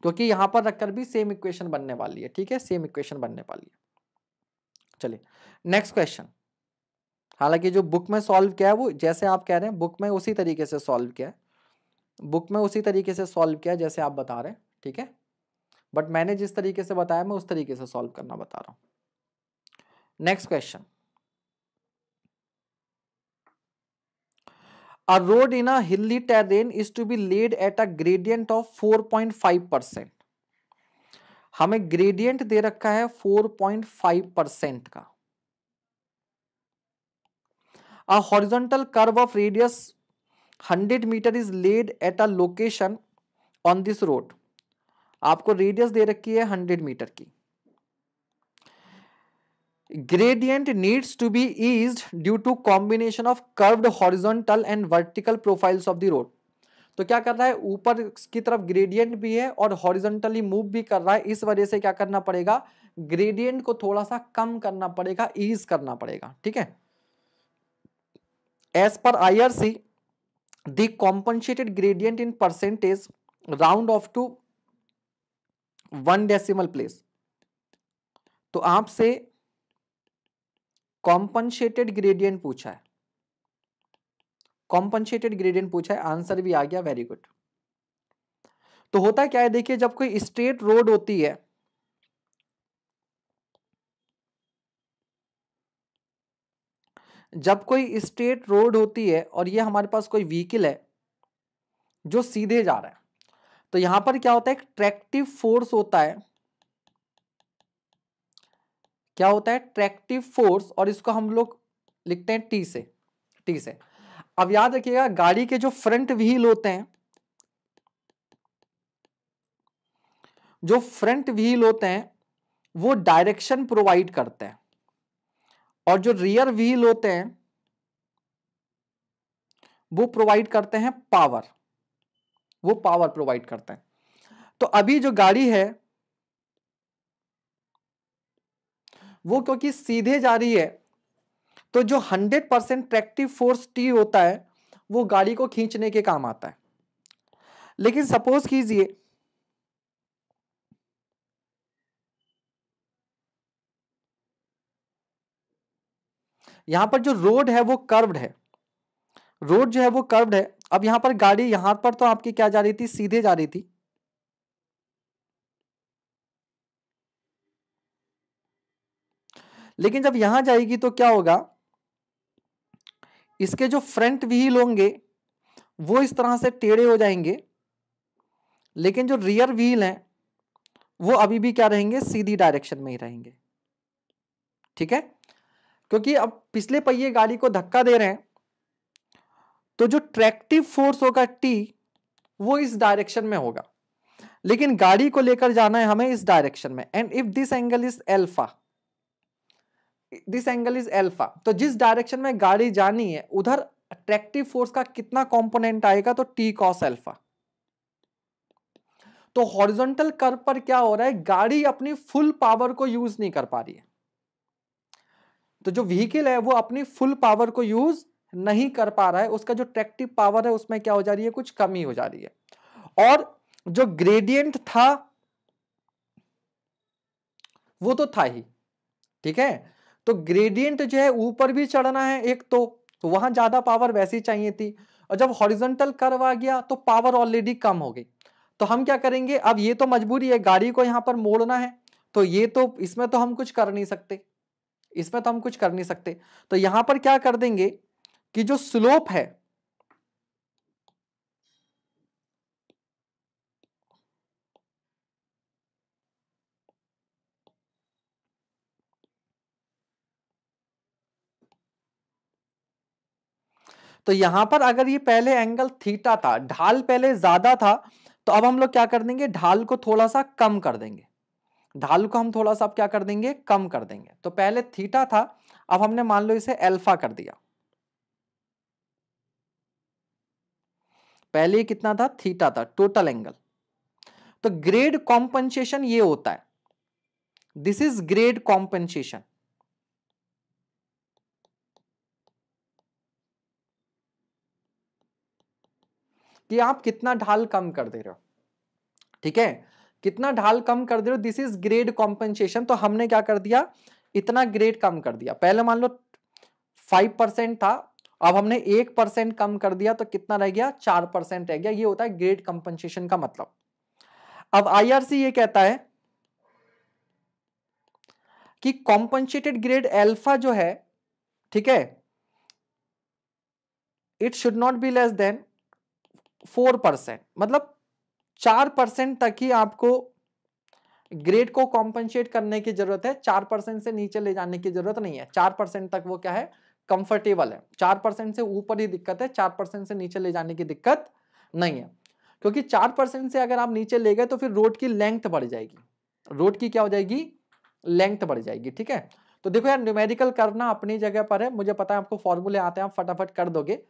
क्योंकि यहां पर रखकर भी सेम इक्वेशन बनने वाली है ठीक है सेम इक्वेशन बनने वाली है चलिए नेक्स्ट क्वेश्चन हालांकि जो बुक में सॉल्व किया है वो जैसे आप कह रहे हैं बुक में उसी तरीके से सॉल्व किया है बुक में उसी तरीके से सॉल्व किया है जैसे आप बता रहे हैं ठीक है बट मैंने जिस तरीके से बताया मैं उस तरीके से सॉल्व करना बता रहा हूं next question a road in a hilly terrain is to be laid at a gradient of 4.5 percent हमें ग्रेडियंट दे रखा है फाइव परसेंट का A horizontal curve of radius 100 meter is laid at a location on this road. आपको radius दे रखी है 100 metre की gradient needs to be eased due to combination of curved horizontal and vertical profiles of the road तो क्या कर रहा है ऊपर की तरफ ग्रेडियंट भी है और हॉरिजॉन्टली मूव भी कर रहा है इस वजह से क्या करना पड़ेगा ग्रेडियंट को थोड़ा सा कम करना पड़ेगा ईज करना पड़ेगा ठीक है as I R C the compensated gradient in percentage round off to one decimal place तो आपसे कॉम्पनसेटेड ग्रेडियंट पूछा है कॉम्पनसेटेड ग्रेडियंट पूछा है आंसर भी आ गया वेरी गुड तो होता क्या है देखिए जब कोई स्ट्रेट रोड होती है जब कोई स्ट्रेट रोड होती है और ये हमारे पास कोई व्हीकल है जो सीधे जा रहा है तो यहां पर क्या होता है एक ट्रैक्टिव फोर्स होता है क्या होता है ट्रैक्टिव फोर्स और इसको हम लोग लिखते हैं टी से टी से अब याद रखिएगा गाड़ी के जो फ्रंट व्हील होते हैं जो फ्रंट व्हील होते हैं वो डायरेक्शन प्रोवाइड करते हैं और जो रियर व्हील होते हैं वो प्रोवाइड करते हैं पावर वो पावर प्रोवाइड करते हैं तो अभी जो गाड़ी है वो क्योंकि सीधे जा रही है तो जो 100 परसेंट ट्रैक्टिव फोर्स टी होता है वो गाड़ी को खींचने के काम आता है लेकिन सपोज कीजिए यहाँ पर जो रोड है वो कर्व्ड है रोड जो है वो कर्व्ड है अब यहाँ पर गाड़ी यहाँ पर तो आपकी क्या जा रही थी सीधे जा रही थी लेकिन जब यहां जाएगी तो क्या होगा इसके जो फ्रंट व्हील होंगे वो इस तरह से टेढ़े हो जाएंगे लेकिन जो रियर व्हील हैं वो अभी भी क्या रहेंगे सीधी डायरेक्शन में ही रहेंगे ठीक है क्योंकि अब पिछले पहिए गाड़ी को धक्का दे रहे हैं तो जो ट्रैक्टिव फोर्स होगा टी वो इस डायरेक्शन में होगा लेकिन गाड़ी को लेकर जाना है हमें इस डायरेक्शन में and if this angle is alpha this angle is alpha तो जिस डायरेक्शन में गाड़ी जानी है उधर अट्रैक्टिव फोर्स का कितना कंपोनेंट आएगा तो टी कॉस एल्फा तो हॉरिजॉन्टल कर्व पर क्या हो रहा है गाड़ी अपनी फुल पावर को यूज नहीं कर पा रही है तो जो व्हीकल है वो अपनी फुल पावर को यूज नहीं कर पा रहा है उसका जो ट्रैक्टिव पावर है उसमें क्या हो जा रही है कुछ कमी हो जा रही है और जो ग्रेडियंट था वो तो था ही ठीक है तो ग्रेडियंट जो है ऊपर भी चढ़ना है एक तो, तो वहां ज्यादा पावर वैसी चाहिए थी और जब हॉरिजेंटल कर्व आ गया तो पावर ऑलरेडी कम हो गई तो हम क्या करेंगे अब ये तो मजबूरी है गाड़ी को यहां पर मोड़ना है तो ये तो इसमें तो हम कुछ कर नहीं सकते इसमें तो हम कुछ कर नहीं सकते तो यहां पर क्या कर देंगे कि जो स्लोप है तो यहां पर अगर ये पहले एंगल थीटा था ढाल पहले ज्यादा था तो अब हम लोग क्या कर देंगे ढाल को थोड़ा सा कम कर देंगे ढाल को हम थोड़ा सा अब क्या कर देंगे कम कर देंगे तो पहले थीटा था अब हमने मान लो इसे अल्फा कर दिया पहले कितना था थीटा था टोटल एंगल तो ग्रेड कॉम्पनसेशन ये होता है दिस इज ग्रेड कॉम्पनसेशन कि आप कितना ढाल कम कर दे रहे हो ठीक है कितना ढाल कम कर दे रहे हो दिस इज ग्रेड कॉम्पनसेशन तो हमने क्या कर दिया इतना ग्रेड कम कर दिया पहले मान लो फाइव परसेंट था अब हमने एक परसेंट कम कर दिया तो कितना रह गया चार परसेंट रह गया ये होता है ग्रेड कंपनसेशन का मतलब अब आईआरसी ये कहता है कि कॉम्पनसेटेड ग्रेड एल्फा जो है ठीक है it should not be less than four percent मतलब चार परसेंट तक ही आपको ग्रेड को कॉम्पनसेट करने की जरूरत है चार परसेंट से नीचे ले जाने की जरूरत नहीं है चार परसेंट तक वो क्या है कंफर्टेबल है चार परसेंट से ऊपर ही दिक्कत है चार परसेंट से नीचे ले जाने की दिक्कत नहीं है क्योंकि चार परसेंट से अगर आप नीचे ले गए तो फिर रोड की लेंथ बढ़ जाएगी रोड की क्या हो जाएगी लेंथ बढ़ जाएगी ठीक है तो देखो यार न्यूमेरिकल करना अपनी जगह पर है मुझे पता है आपको फॉर्मूले आते हैं आप फटाफट कर दोगे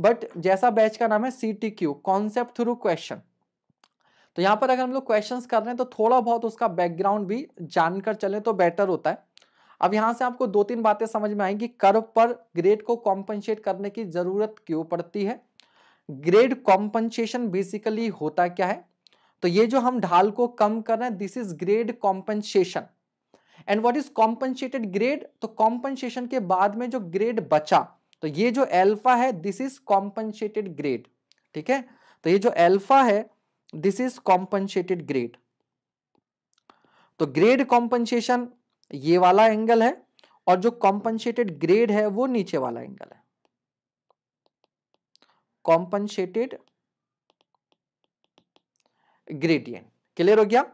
बट जैसा बैच का नाम है C T Q concept through question तो यहाँ पर अगर हम लोग क्वेश्चन कर रहे हैं तो थोड़ा बहुत उसका बैकग्राउंड भी जानकर चले तो बेटर होता है अब यहाँ से आपको दो तीन बातें समझ में आएंगी कर्व पर ग्रेड को कॉम्पनसेट करने की ज़रूरत क्यों पड़ती है ग्रेड कॉम्पनसेशन बेसिकली होता क्या है तो ये जो हम ढाल को कम कर रहे हैं this is grade compensation and what is compensated grade तो कॉम्पनसेशन के बाद में जो ग्रेड बचा तो ये जो एल्फा है दिस इज कॉम्पनसेटेड ग्रेड ठीक है तो ये जो एल्फा है दिस इज कॉम्पनसेटेड ग्रेड तो ग्रेड कॉम्पनसेशन ये वाला एंगल है और जो कॉम्पनसेटेड ग्रेड है वो नीचे वाला एंगल है कॉम्पनसेटेड ग्रेडियंट क्लियर हो गया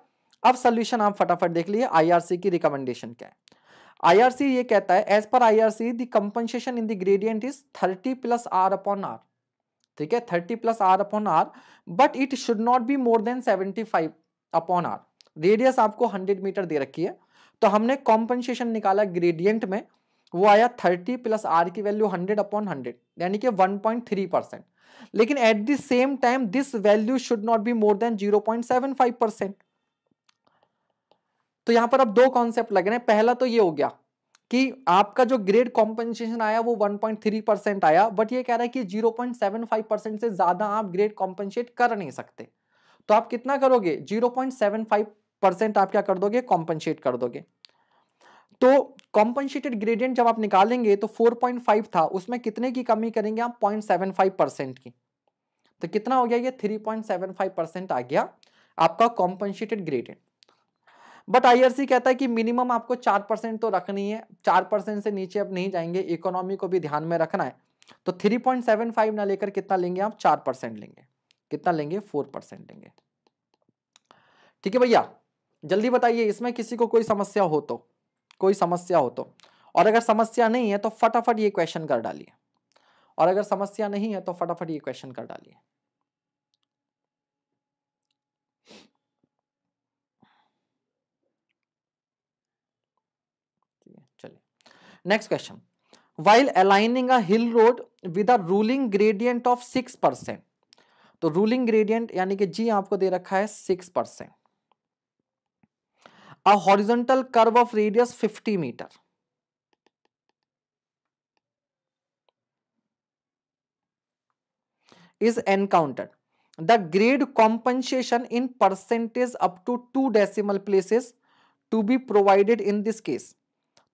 अब सोल्यूशन आप फटाफट देख लीजिए आईआरसी की रिकमेंडेशन क्या है आईआरसी ये कहता है as per IRC the compensation in the gradient is 30 plus R upon R ठीक है thirty plus R upon R but it should not be more than seventy five upon R radius आपको hundred metre दे रखी है तो हमने compensation निकाला gradient में वो आया थर्टी प्लस आर की वैल्यू हंड्रेड अपॉन हंड्रेड यानी कि वन पॉइंट थ्री परसेंट लेकिन at the same time this value should not be more than zero point seven five percent तो यहां पर अब दो कॉन्सेप्ट लग रहे हैं पहला तो ये हो गया कि आपका जो ग्रेड कॉम्पनसेशन आया वो 1.3 परसेंट आया बट ये कह रहा है कि 0.75 परसेंट से ज़्यादा आप ग्रेड कॉम्पनसेट कर नहीं सकते तो आप कितना करोगे 0.75 परसेंट आप क्या कर दोगे कॉम्पनसेट कर दोगे तो कॉम्पनसेटेड ग्रेडियंट जब आप निकालेंगे तो 4.5 था उसमें कितने की कमी करेंगे आप पॉइंट परसेंट की तो कितना हो गया ये थ्री परसेंट आ गया आपका कॉम्पनसेटेड ग्रेडियंट बट आईआरसी कहता है कि मिनिमम आपको चार परसेंट तो रखनी है चार परसेंट से नीचे अब नहीं जाएंगे इकोनॉमी को भी ध्यान में रखना है तो थ्री पॉइंट सेवन फाइव ना लेकर कितना लेंगे आप चार परसेंट लेंगे कितना लेंगे फोर परसेंट लेंगे ठीक है भैया जल्दी बताइए इसमें किसी को कोई समस्या हो तो कोई समस्या हो तो और अगर समस्या नहीं है तो फटाफट ये क्वेश्चन कर डालिए और अगर समस्या नहीं है तो फटाफट ये क्वेश्चन कर डालिए next question while aligning a hill road with a ruling gradient of six percent तो रूलिंग ग्रेडियंट यानी कि जी आपको दे रखा है six percent a horizontal curve of radius fifty metre is encountered the grade compensation in percentage up to two decimal places to be provided in this case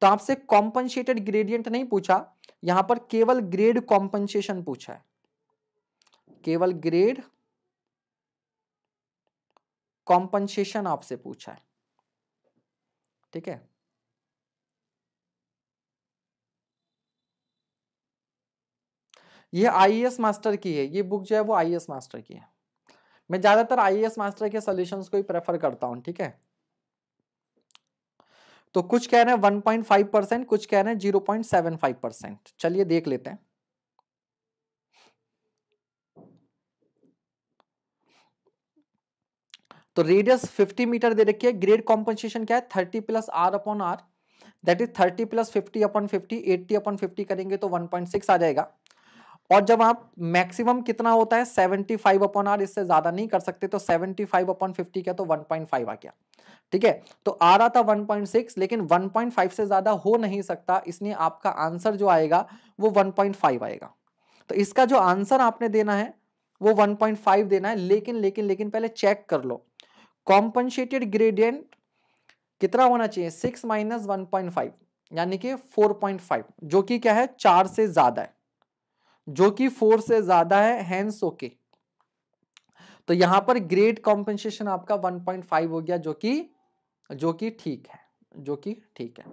तो आपसे compensated gradient नहीं पूछा यहां पर केवल ग्रेड कॉम्पनसेशन पूछा है केवल ग्रेड कॉम्पनसेशन आपसे पूछा है ठीक है यह आईएएस मास्टर की है ये बुक जो है वो आईएएस मास्टर e की है मैं ज़्यादातर आईएएस मास्टर e के सॉल्यूशंस को ही प्रेफर करता हूं ठीक है तो कुछ कह रहे हैं 1.5 परसेंट कुछ कह रहे हैं 0.75 परसेंट चलिए देख लेते हैं तो रेडियस 50 मीटर दे रखी है ग्रेड कॉम्पनसेशन क्या है 30 plus R upon R that is 30 plus 50 upon 50 80 upon 50 करेंगे तो 1.6 आ जाएगा और जब आप मैक्सिमम कितना होता है 75 अपॉन आर इससे ज़्यादा नहीं कर सकते तो 75 अपॉन फिफ्टी क्या तो 1.5 आ गया ठीक है तो आ रहा था 1.6 लेकिन 1.5 से ज़्यादा हो नहीं सकता इसलिए आपका आंसर जो आएगा वो 1.5 आएगा तो इसका जो आंसर आपने देना है वो 1.5 देना है लेकिन लेकिन लेकिन पहले चेक कर लो कॉम्पनशेटेड ग्रेडियंट कितना होना चाहिए six minus one point five यानी कि फोर पॉइंट फाइव जो कि क्या है चार से ज़्यादा है जो कि फोर से ज़्यादा है हैंस ओके तो यहां पर ग्रेड कॉम्पेंसेशन आपका 1.5 हो गया जो कि जो कि ठीक है जो कि ठीक है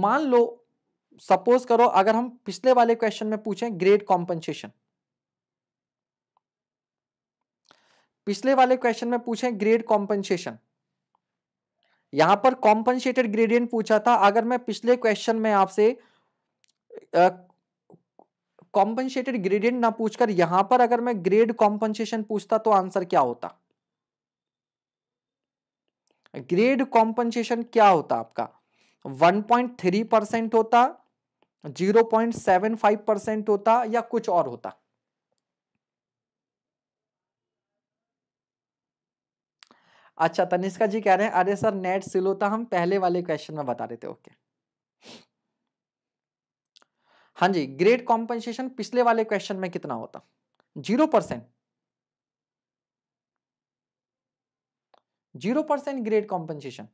मान लो सपोज करो अगर हम पिछले वाले क्वेश्चन में पूछें ग्रेड कॉम्पनसेशन पिछले वाले क्वेश्चन में पूछें ग्रेड कॉम्पनसेशन यहां पर कॉम्पनसेटेड ग्रेडियंट पूछा था अगर मैं पिछले क्वेश्चन में आपसे कॉम्पनसेटेड ग्रेडियंट ना पूछकर यहां पर अगर मैं ग्रेड कॉम्पनसेशन पूछता तो आंसर क्या होता ग्रेड कॉम्पनसेशन क्या होता आपका 1.3 परसेंट होता 0.75 परसेंट होता या कुछ और होता अच्छा तनिष्का जी कह रहे हैं अरे सर नेट सिल होता हम पहले वाले क्वेश्चन में बता रहे थे ओके हाँ जी ग्रेड कॉम्पनसेशन पिछले वाले क्वेश्चन में कितना होता zero percent zero percent grade compensation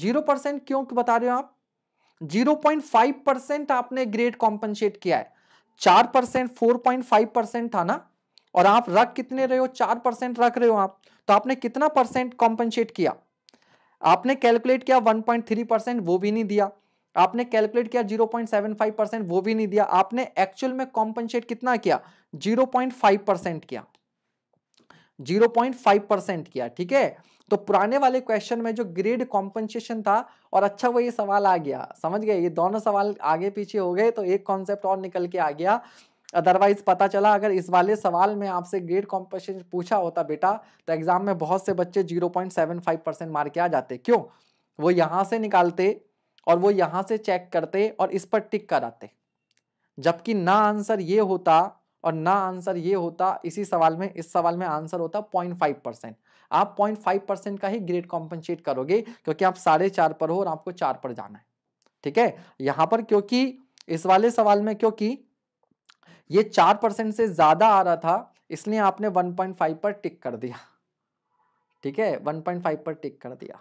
zero percent क्यों बता रहे हो आप जीरो पॉइंट फाइव परसेंट आपने ग्रेड कॉम्पनसेट किया है चार percent four point five percent था ना और आप रख कितने रहे हो चार परसेंट रख रहे हो आप तो आपने कितना परसेंट कॉम्पनसेट किया आपने कैलकुलेट किया वन पॉइंट थ्री परसेंट वो भी नहीं दिया आपने कैलकुलेट किया 0.75 परसेंट वो भी नहीं दिया आपने एक्चुअल में कॉम्पनसेट कितना किया 0.5 परसेंट किया 0.5 परसेंट किया ठीक है तो पुराने वाले क्वेश्चन में जो ग्रेड कॉम्पनसेशन था और अच्छा वो ये सवाल आ गया समझ गए ये दोनों सवाल आगे पीछे हो गए तो एक कॉन्सेप्ट और निकल के आ गया अदरवाइज पता चला अगर इस वाले सवाल में आपसे ग्रेड कॉम्पनसेशन पूछा होता बेटा तो एग्जाम में बहुत से बच्चे 0.75 परसेंट मार के आ जाते क्यों वो यहाँ से निकालते और वो यहां से चेक करते और इस पर टिक कराते जबकि ना आंसर ये होता और ना आंसर ये होता इसी सवाल में इस सवाल में आंसर होता पॉइंट फाइव परसेंट आप पॉइंट फाइव परसेंट का ही ग्रेड कॉम्पनसेट करोगे क्योंकि आप साढ़े चार पर हो और आपको चार पर जाना है ठीक है यहाँ पर क्योंकि इस वाले सवाल में क्योंकि ये चार परसेंट से ज़्यादा आ रहा था इसलिए आपने वन पॉइंट फाइव पर टिक कर दिया ठीक है वन पॉइंट फाइव पर टिक कर दिया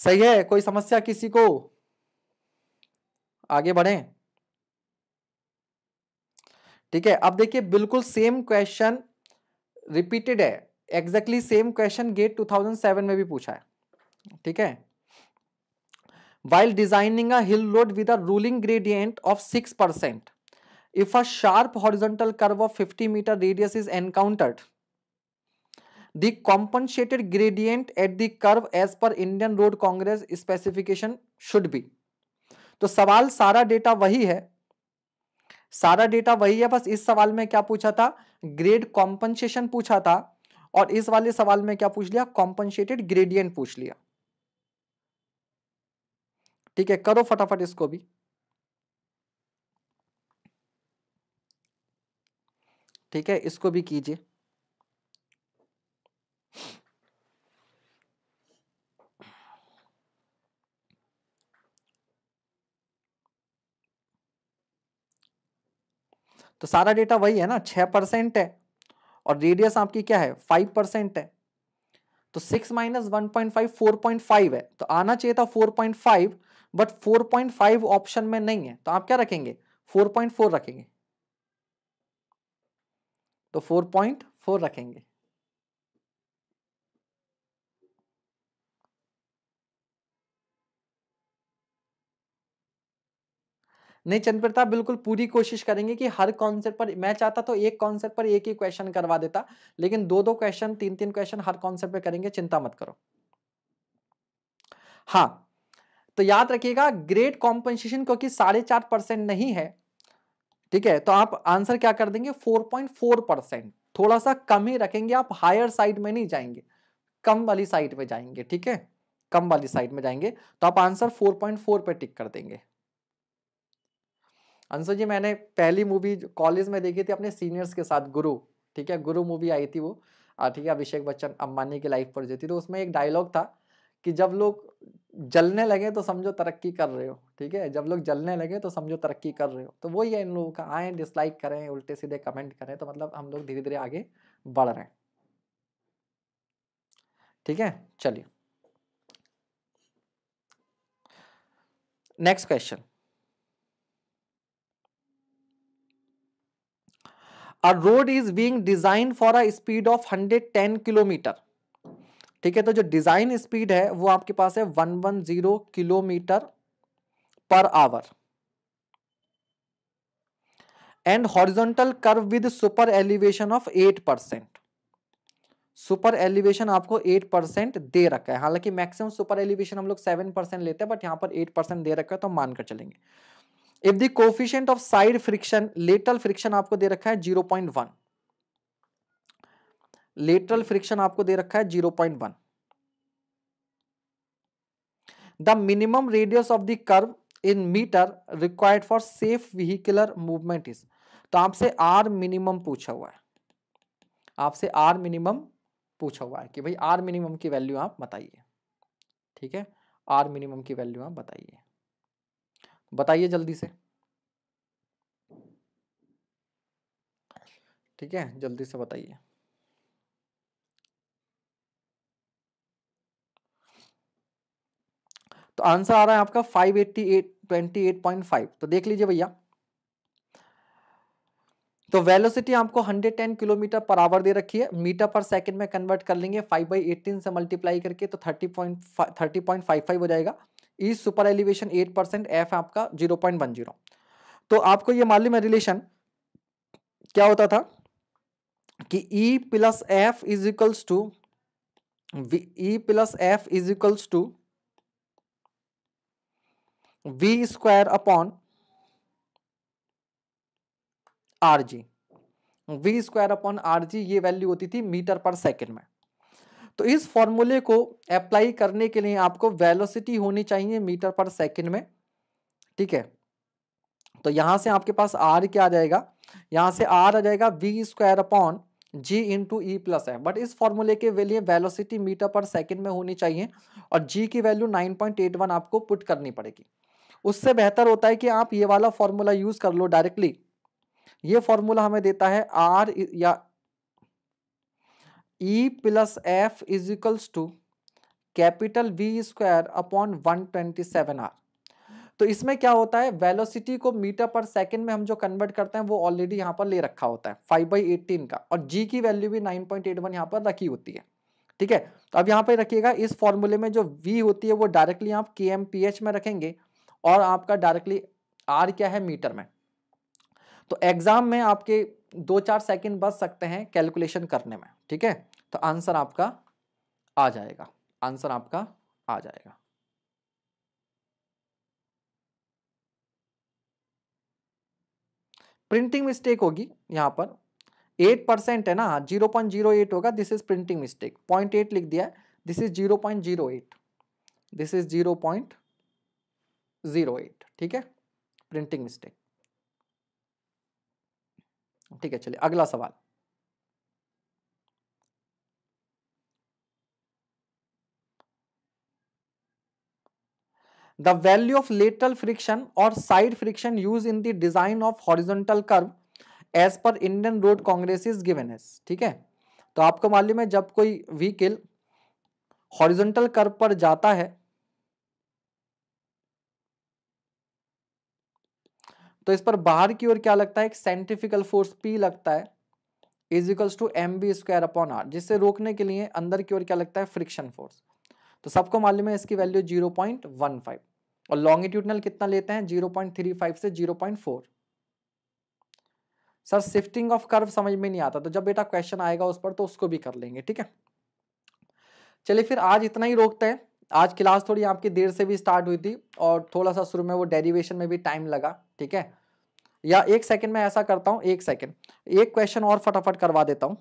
सही है कोई समस्या किसी को आगे बढ़े ठीक है अब देखिए बिल्कुल सेम क्वेश्चन रिपीटेड है एग्जैक्टली सेम क्वेश्चन गेट 2007 में भी पूछा है ठीक है while designing a hill road with ruling gradient of six percent if a sharp horizontal curve of 50 metre radius is encountered the compensated gradient at the curve as per Indian Road Congress specification should be तो सवाल सारा data वही है सारा data वही है बस इस सवाल में क्या पूछा था ग्रेड कॉम्पनसेशन पूछा था और इस वाले सवाल में क्या पूछ लिया कॉम्पनसेटेड ग्रेडियंट पूछ लिया ठीक है करो फटाफट इसको भी ठीक है इसको भी कीजिए तो सारा डेटा वही है ना छः परसेंट है और रेडियस आपकी क्या है फाइव परसेंट है तो six minus one point five four point five है तो आना चाहिए था four point five but four point five option में नहीं है तो आप क्या रखेंगे फोर पॉइंट फोर रखेंगे तो फोर पॉइंट फोर रखेंगे नहीं चंद प्रताप बिल्कुल पूरी कोशिश करेंगे कि हर कॉन्सेप्ट पर मैं चाहता तो एक कॉन्सेप्ट पर एक ही क्वेश्चन करवा देता लेकिन दो दो क्वेश्चन तीन तीन क्वेश्चन हर कॉन्सेप्ट पर करेंगे चिंता मत करो हाँ तो याद रखिएगा ग्रेट कॉम्पनसेशन क्योंकि साढ़े चार परसेंट नहीं है ठीक है तो आप आंसर क्या कर देंगे फोर पॉइंट फोर परसेंट थोड़ा सा कम ही रखेंगे आप हायर साइड में नहीं जाएंगे कम वाली साइड में जाएंगे ठीक है कम वाली साइड में जाएंगे तो आप आंसर 4.4 पे टिक कर देंगे अंशु जी मैंने पहली मूवी कॉलेज में देखी थी अपने सीनियर्स के साथ गुरु ठीक है गुरु मूवी आई थी वो ठीक है अभिषेक बच्चन अम्बानी की लाइफ पर जो थी तो उसमें एक डायलॉग था कि जब लोग जलने लगे तो समझो तरक्की कर रहे हो ठीक है जब लोग जलने लगे तो समझो तरक्की कर रहे हो तो वही है इन लोगों का आए डिसलाइक करें उल्टे सीधे कमेंट करें तो मतलब हम लोग धीरे धीरे आगे बढ़ रहे हैं ठीक है चलिए next question a road is being design for a speed of hundred ten kilometre ठीक है तो जो डिजाइन स्पीड है वो आपके पास है one one zero kilometre per hour and horizontal curve with super elevation of eight percent super elevation आपको एट परसेंट दे रखा है हालांकि मैक्सिमम सुपर एलिवेशन हम लोग सेवन परसेंट लेते हैं बट यहां पर एट परसेंट दे रखा है तो मानकर चलेंगे if the coefficient of side friction lateral friction आपको दे रखा है zero point one lateral friction आपको दे रखा है zero point one the minimum radius of the curve in metre required for safe vehicular movement is तो आपसे आर मिनिमम पूछा हुआ है आपसे आर मिनिमम पूछा हुआ है कि भाई आर मिनिमम की वैल्यू आप बताइए ठीक है आर मिनिमम की वैल्यू आप बताइए बताइए जल्दी से ठीक है जल्दी से बताइए तो आंसर आ रहा है आपका five eighty eight twenty eight point five तो देख लीजिए भैया तो वेलोसिटी आपको 110 किलोमीटर पर आवर दे रखी है मीटर पर सेकंड में कन्वर्ट कर लेंगे 5 बाई एटीन से मल्टीप्लाई करके तो 30.5 30.55 हो जाएगा E super elevation eight percent F आपका जीरो पॉइंट वन जीरो तो आपको ये मालूम है रिलेशन क्या होता था कि E plus F is equals to E plus F is equals to V square upon R G V square upon R G ये वैल्यू होती थी मीटर पर सेकेंड में तो इस फॉर्मूले को अप्लाई करने के लिए आपको वेलोसिटी होनी चाहिए मीटर पर सेकेंड में ठीक है तो यहां से आपके पास आर क्या आ जाएगा यहां से आर आ जाएगा V square upon G two E plus है बट इस फॉर्मूले के लिए वेलोसिटी मीटर पर सेकेंड में होनी चाहिए और जी की वैल्यू 9.81 आपको पुट करनी पड़ेगी उससे बेहतर होता है कि आप ये वाला फॉर्मूला यूज़ कर लो डायरेक्टली ये फॉर्मूला हमें देता है आर या E plus F is equals to capital V square upon one twenty seven R तो इसमें क्या होता है वेलोसिटी को मीटर पर सेकंड में हम जो कन्वर्ट करते हैं वो ऑलरेडी यहाँ पर ले रखा होता है फाइव बाई एटीन का और जी की वैल्यू भी नाइन पॉइंट एट वन यहाँ पर रखी होती है ठीक है तो अब यहाँ पर रखिएगा इस फॉर्मूले में जो वी होती है वो डायरेक्टली आप के एम पी एच में रखेंगे और आपका डायरेक्टली आर क्या है मीटर में तो एग्जाम में आपके दो चार सेकेंड बच सकते हैं कैलकुलेशन करने में ठीक है तो आंसर आपका आ जाएगा आंसर आपका आ जाएगा प्रिंटिंग मिस्टेक होगी यहां पर एट परसेंट है ना जीरो पॉइंट जीरो एट होगा this is printing mistake point eight लिख दिया है this is zero point zero eight this is zero point zero eight ठीक है प्रिंटिंग मिस्टेक ठीक है चलिए अगला सवाल the value of lateral friction or side friction used in the design of horizontal curve as per Indian Road Congress is given as ठीक है तो आपको मालूम है जब कोई व्हीकल हॉरिजेंटल कर्व पर जाता है तो इस पर बाहर की ओर क्या लगता है एक साइंटिफिकल फोर्स पी लगता है is to M B square upon R जिससे रोकने के लिए अंदर की ओर क्या लगता है फ्रिक्शन फोर्स तो सबको मालूम है इसकी value zero point one five और लॉन्गिट्यूडनल कितना लेते हैं 0.35 से 0.4 सर शिफ्टिंग ऑफ कर्व समझ में नहीं आता तो जब बेटा क्वेश्चन आएगा उस पर तो उसको भी कर लेंगे ठीक है चलिए फिर आज इतना ही रोकते हैं आज क्लास थोड़ी आपकी देर से भी स्टार्ट हुई थी और थोड़ा सा शुरू में वो डेरिवेशन में भी टाइम लगा ठीक है या एक सेकंड में ऐसा करता हूं एक सेकंड एक क्वेश्चन और फटाफट करवा देता हूं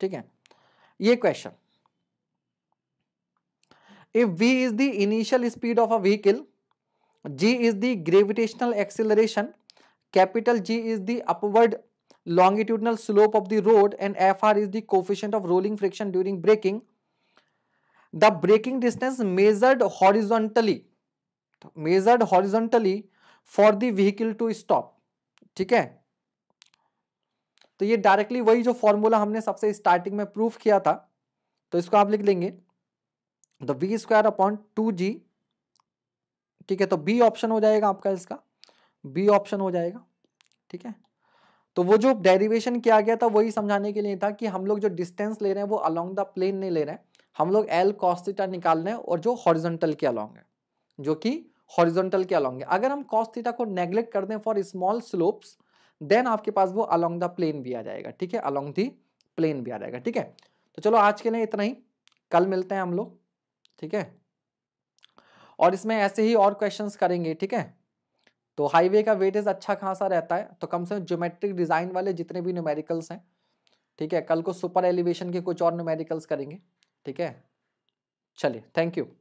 ठीक है ये question if V is the initial speed of a vehicle G is the gravitational acceleration capital G is the upward longitudinal slope of the road and F R is the coefficient of rolling friction during braking the braking distance measured horizontally measured horizontally for the vehicle to stop ठीक है तो ये directly वही जो formula हमने सबसे starting में proof किया था तो इसको आप लिख लेंगे तो V square upon two G ठीक है तो बी ऑप्शन हो जाएगा आपका इसका बी ऑप्शन हो जाएगा ठीक है तो वो जो डेरिवेशन किया गया था वही समझाने के लिए था कि हम लोग जो डिस्टेंस ले रहे हैं वो अलोंग द प्लेन नहीं ले रहे हैं हम लोग एल कॉस्टिटा निकाल रहे हैं और जो हॉरिजेंटल के अलोंग है जो कि हॉरिजेंटल के अलोंग है अगर हम कॉस्टिटा को नेग्लेक्ट कर दें फॉर स्मॉल स्लोप्स देन आपके पास वो अलोंग द प्लेन भी आ जाएगा ठीक है अलोंग दी प्लेन भी आ जाएगा ठीक है तो चलो आज के लिए इतना ही कल मिलते हैं हम लोग ठीक है और इसमें ऐसे ही और क्वेश्चंस करेंगे ठीक है तो हाईवे का वेटेज अच्छा खासा रहता है तो कम से कम ज्योमेट्रिक डिज़ाइन वाले जितने भी न्यूमेरिकल्स हैं ठीक है कल को सुपर एलिवेशन के कुछ और न्यूमेरिकल्स करेंगे ठीक है चलिए थैंक यू